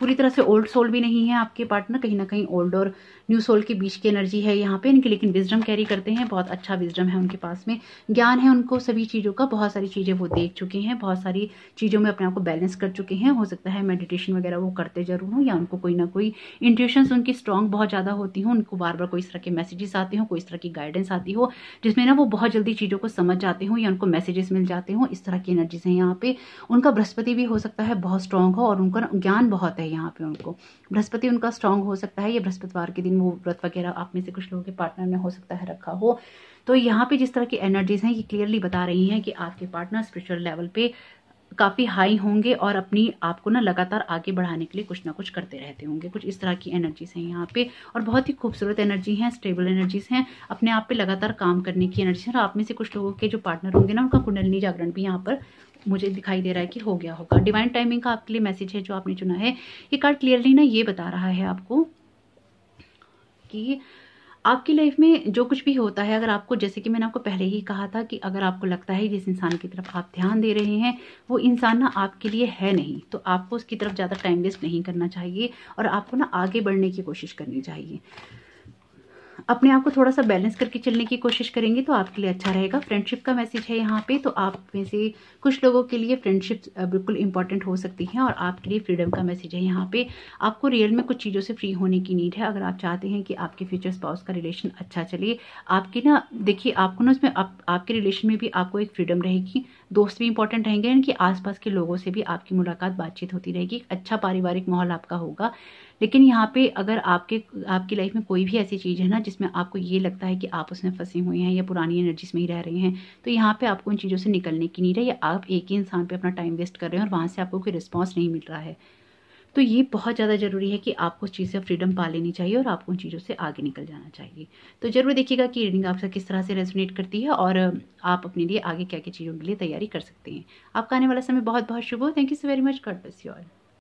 पूरी तरह से ओल्ड सोल भी नहीं है आपके पार्टनर कहीं ना कहीं ओल्ड और न्यू सोल के बीच की एनर्जी है यहाँ पे इनके लेकिन विजडम कैरी करते हैं बहुत अच्छा विजडम है उनके पास में ज्ञान है उनको सभी चीज़ों का बहुत सारी चीज़ें वो देख चुके हैं बहुत सारी चीज़ों में अपने आप को बैलेंस कर चुके हैं हो सकता है मेडिटेशन वगैरह वो करते जरूर हों या उनको कोई ना कोई इंट्यूशन उनकी स्ट्रांग बहुत ज़्यादा होती हूँ उनको बार बार कोई इस तरह के मैसेजेस आते हों कोई इस तरह की गाइडेंस आती हो जिसमें ना वो बहुत जल्दी चीज़ों को समझ जाते हों या उनको मैसेजेस मिल जाते हों इस तरह की एनर्जीज हैं यहाँ पे उनका बृहस्पति भी हो सकता है बहुत स्ट्रांग हो और उनका ज्ञान बहुत है यहाँ पे उनको बृहस्पति उनका स्ट्रांग हो सकता है ये बृहस्पतिवार के दिन दिन वो व्रत वगैरह आप में से कुछ लोगों के पार्टनर में हो सकता है रखा हो तो यहाँ पे जिस तरह की एनर्जीज हैं ये क्लियरली बता रही हैं कि आपके पार्टनर स्पिरिचुअल लेवल पे काफ़ी हाई होंगे और अपनी आपको ना लगातार आगे बढ़ाने के लिए कुछ ना कुछ करते रहते होंगे कुछ इस तरह की एनर्जीज हैं यहाँ पे और बहुत ही खूबसूरत एनर्जी हैं स्टेबल एनर्जीज हैं अपने आप पे लगातार काम करने की एनर्जी है और आप में से कुछ लोगों के जो पार्टनर होंगे ना उनका कुंडलनी जागरण भी यहाँ पर मुझे दिखाई दे रहा है कि हो गया होगा डिवाइन टाइमिंग का आपके लिए मैसेज है जो आपने चुना है ये कार्ड क्लियरली ना ये बता रहा है आपको कि आपकी लाइफ में जो कुछ भी होता है अगर आपको जैसे कि मैंने आपको पहले ही कहा था कि अगर आपको लगता है जिस इंसान की तरफ आप ध्यान दे रहे हैं वो इंसान ना आपके लिए है नहीं तो आपको उसकी तरफ ज़्यादा टाइम वेस्ट नहीं करना चाहिए और आपको ना आगे बढ़ने की कोशिश करनी चाहिए अपने आप को थोड़ा सा बैलेंस करके चलने की कोशिश करेंगे तो आपके लिए अच्छा रहेगा फ्रेंडशिप का मैसेज है यहाँ पे तो आप में से कुछ लोगों के लिए फ्रेंडशिप बिल्कुल इंपॉर्टेंट हो सकती है और आपके लिए फ्रीडम का मैसेज है यहाँ पे आपको रियल में कुछ चीज़ों से फ्री होने की नीड है अगर आप चाहते हैं कि आपके फ्यूचर स्पाउस का रिलेशन अच्छा चले आपके ना देखिए आपको ना उसमें आप, आपके रिलेशन में भी आपको एक फ्रीडम रहेगी दोस्त भी इंपॉर्टेंट रहेंगे यानी कि आसपास के लोगों से भी आपकी मुलाकात बातचीत होती रहेगी अच्छा पारिवारिक माहौल आपका होगा लेकिन यहाँ पे अगर आपके आपकी लाइफ में कोई भी ऐसी चीज़ है ना जिसमें आपको ये लगता है कि आप उसमें फंसे हुए हैं या पुरानी एनर्जीज में ही रह रहे हैं तो यहाँ पे आपको उन चीज़ों से निकलने की नहीं है या आप एक ही इंसान पर अपना टाइम वेस्ट कर रहे हैं और वहाँ से आपको कोई रिस्पॉन्स नहीं मिल रहा है तो ये बहुत ज़्यादा ज़रूरी है कि आपको उस चीज़ से फ्रीडम पा लेनी चाहिए और आपको उन चीज़ों से आगे निकल जाना चाहिए तो ज़रूर देखिएगा कि रीडिंग आपसे किस तरह से रेजोनेट करती है और आप अपने लिए आगे क्या क्या चीज़ों के लिए तैयारी कर सकते हैं आपका आने वाला समय बहुत बहुत शुभ हो thank you so very much God bless you all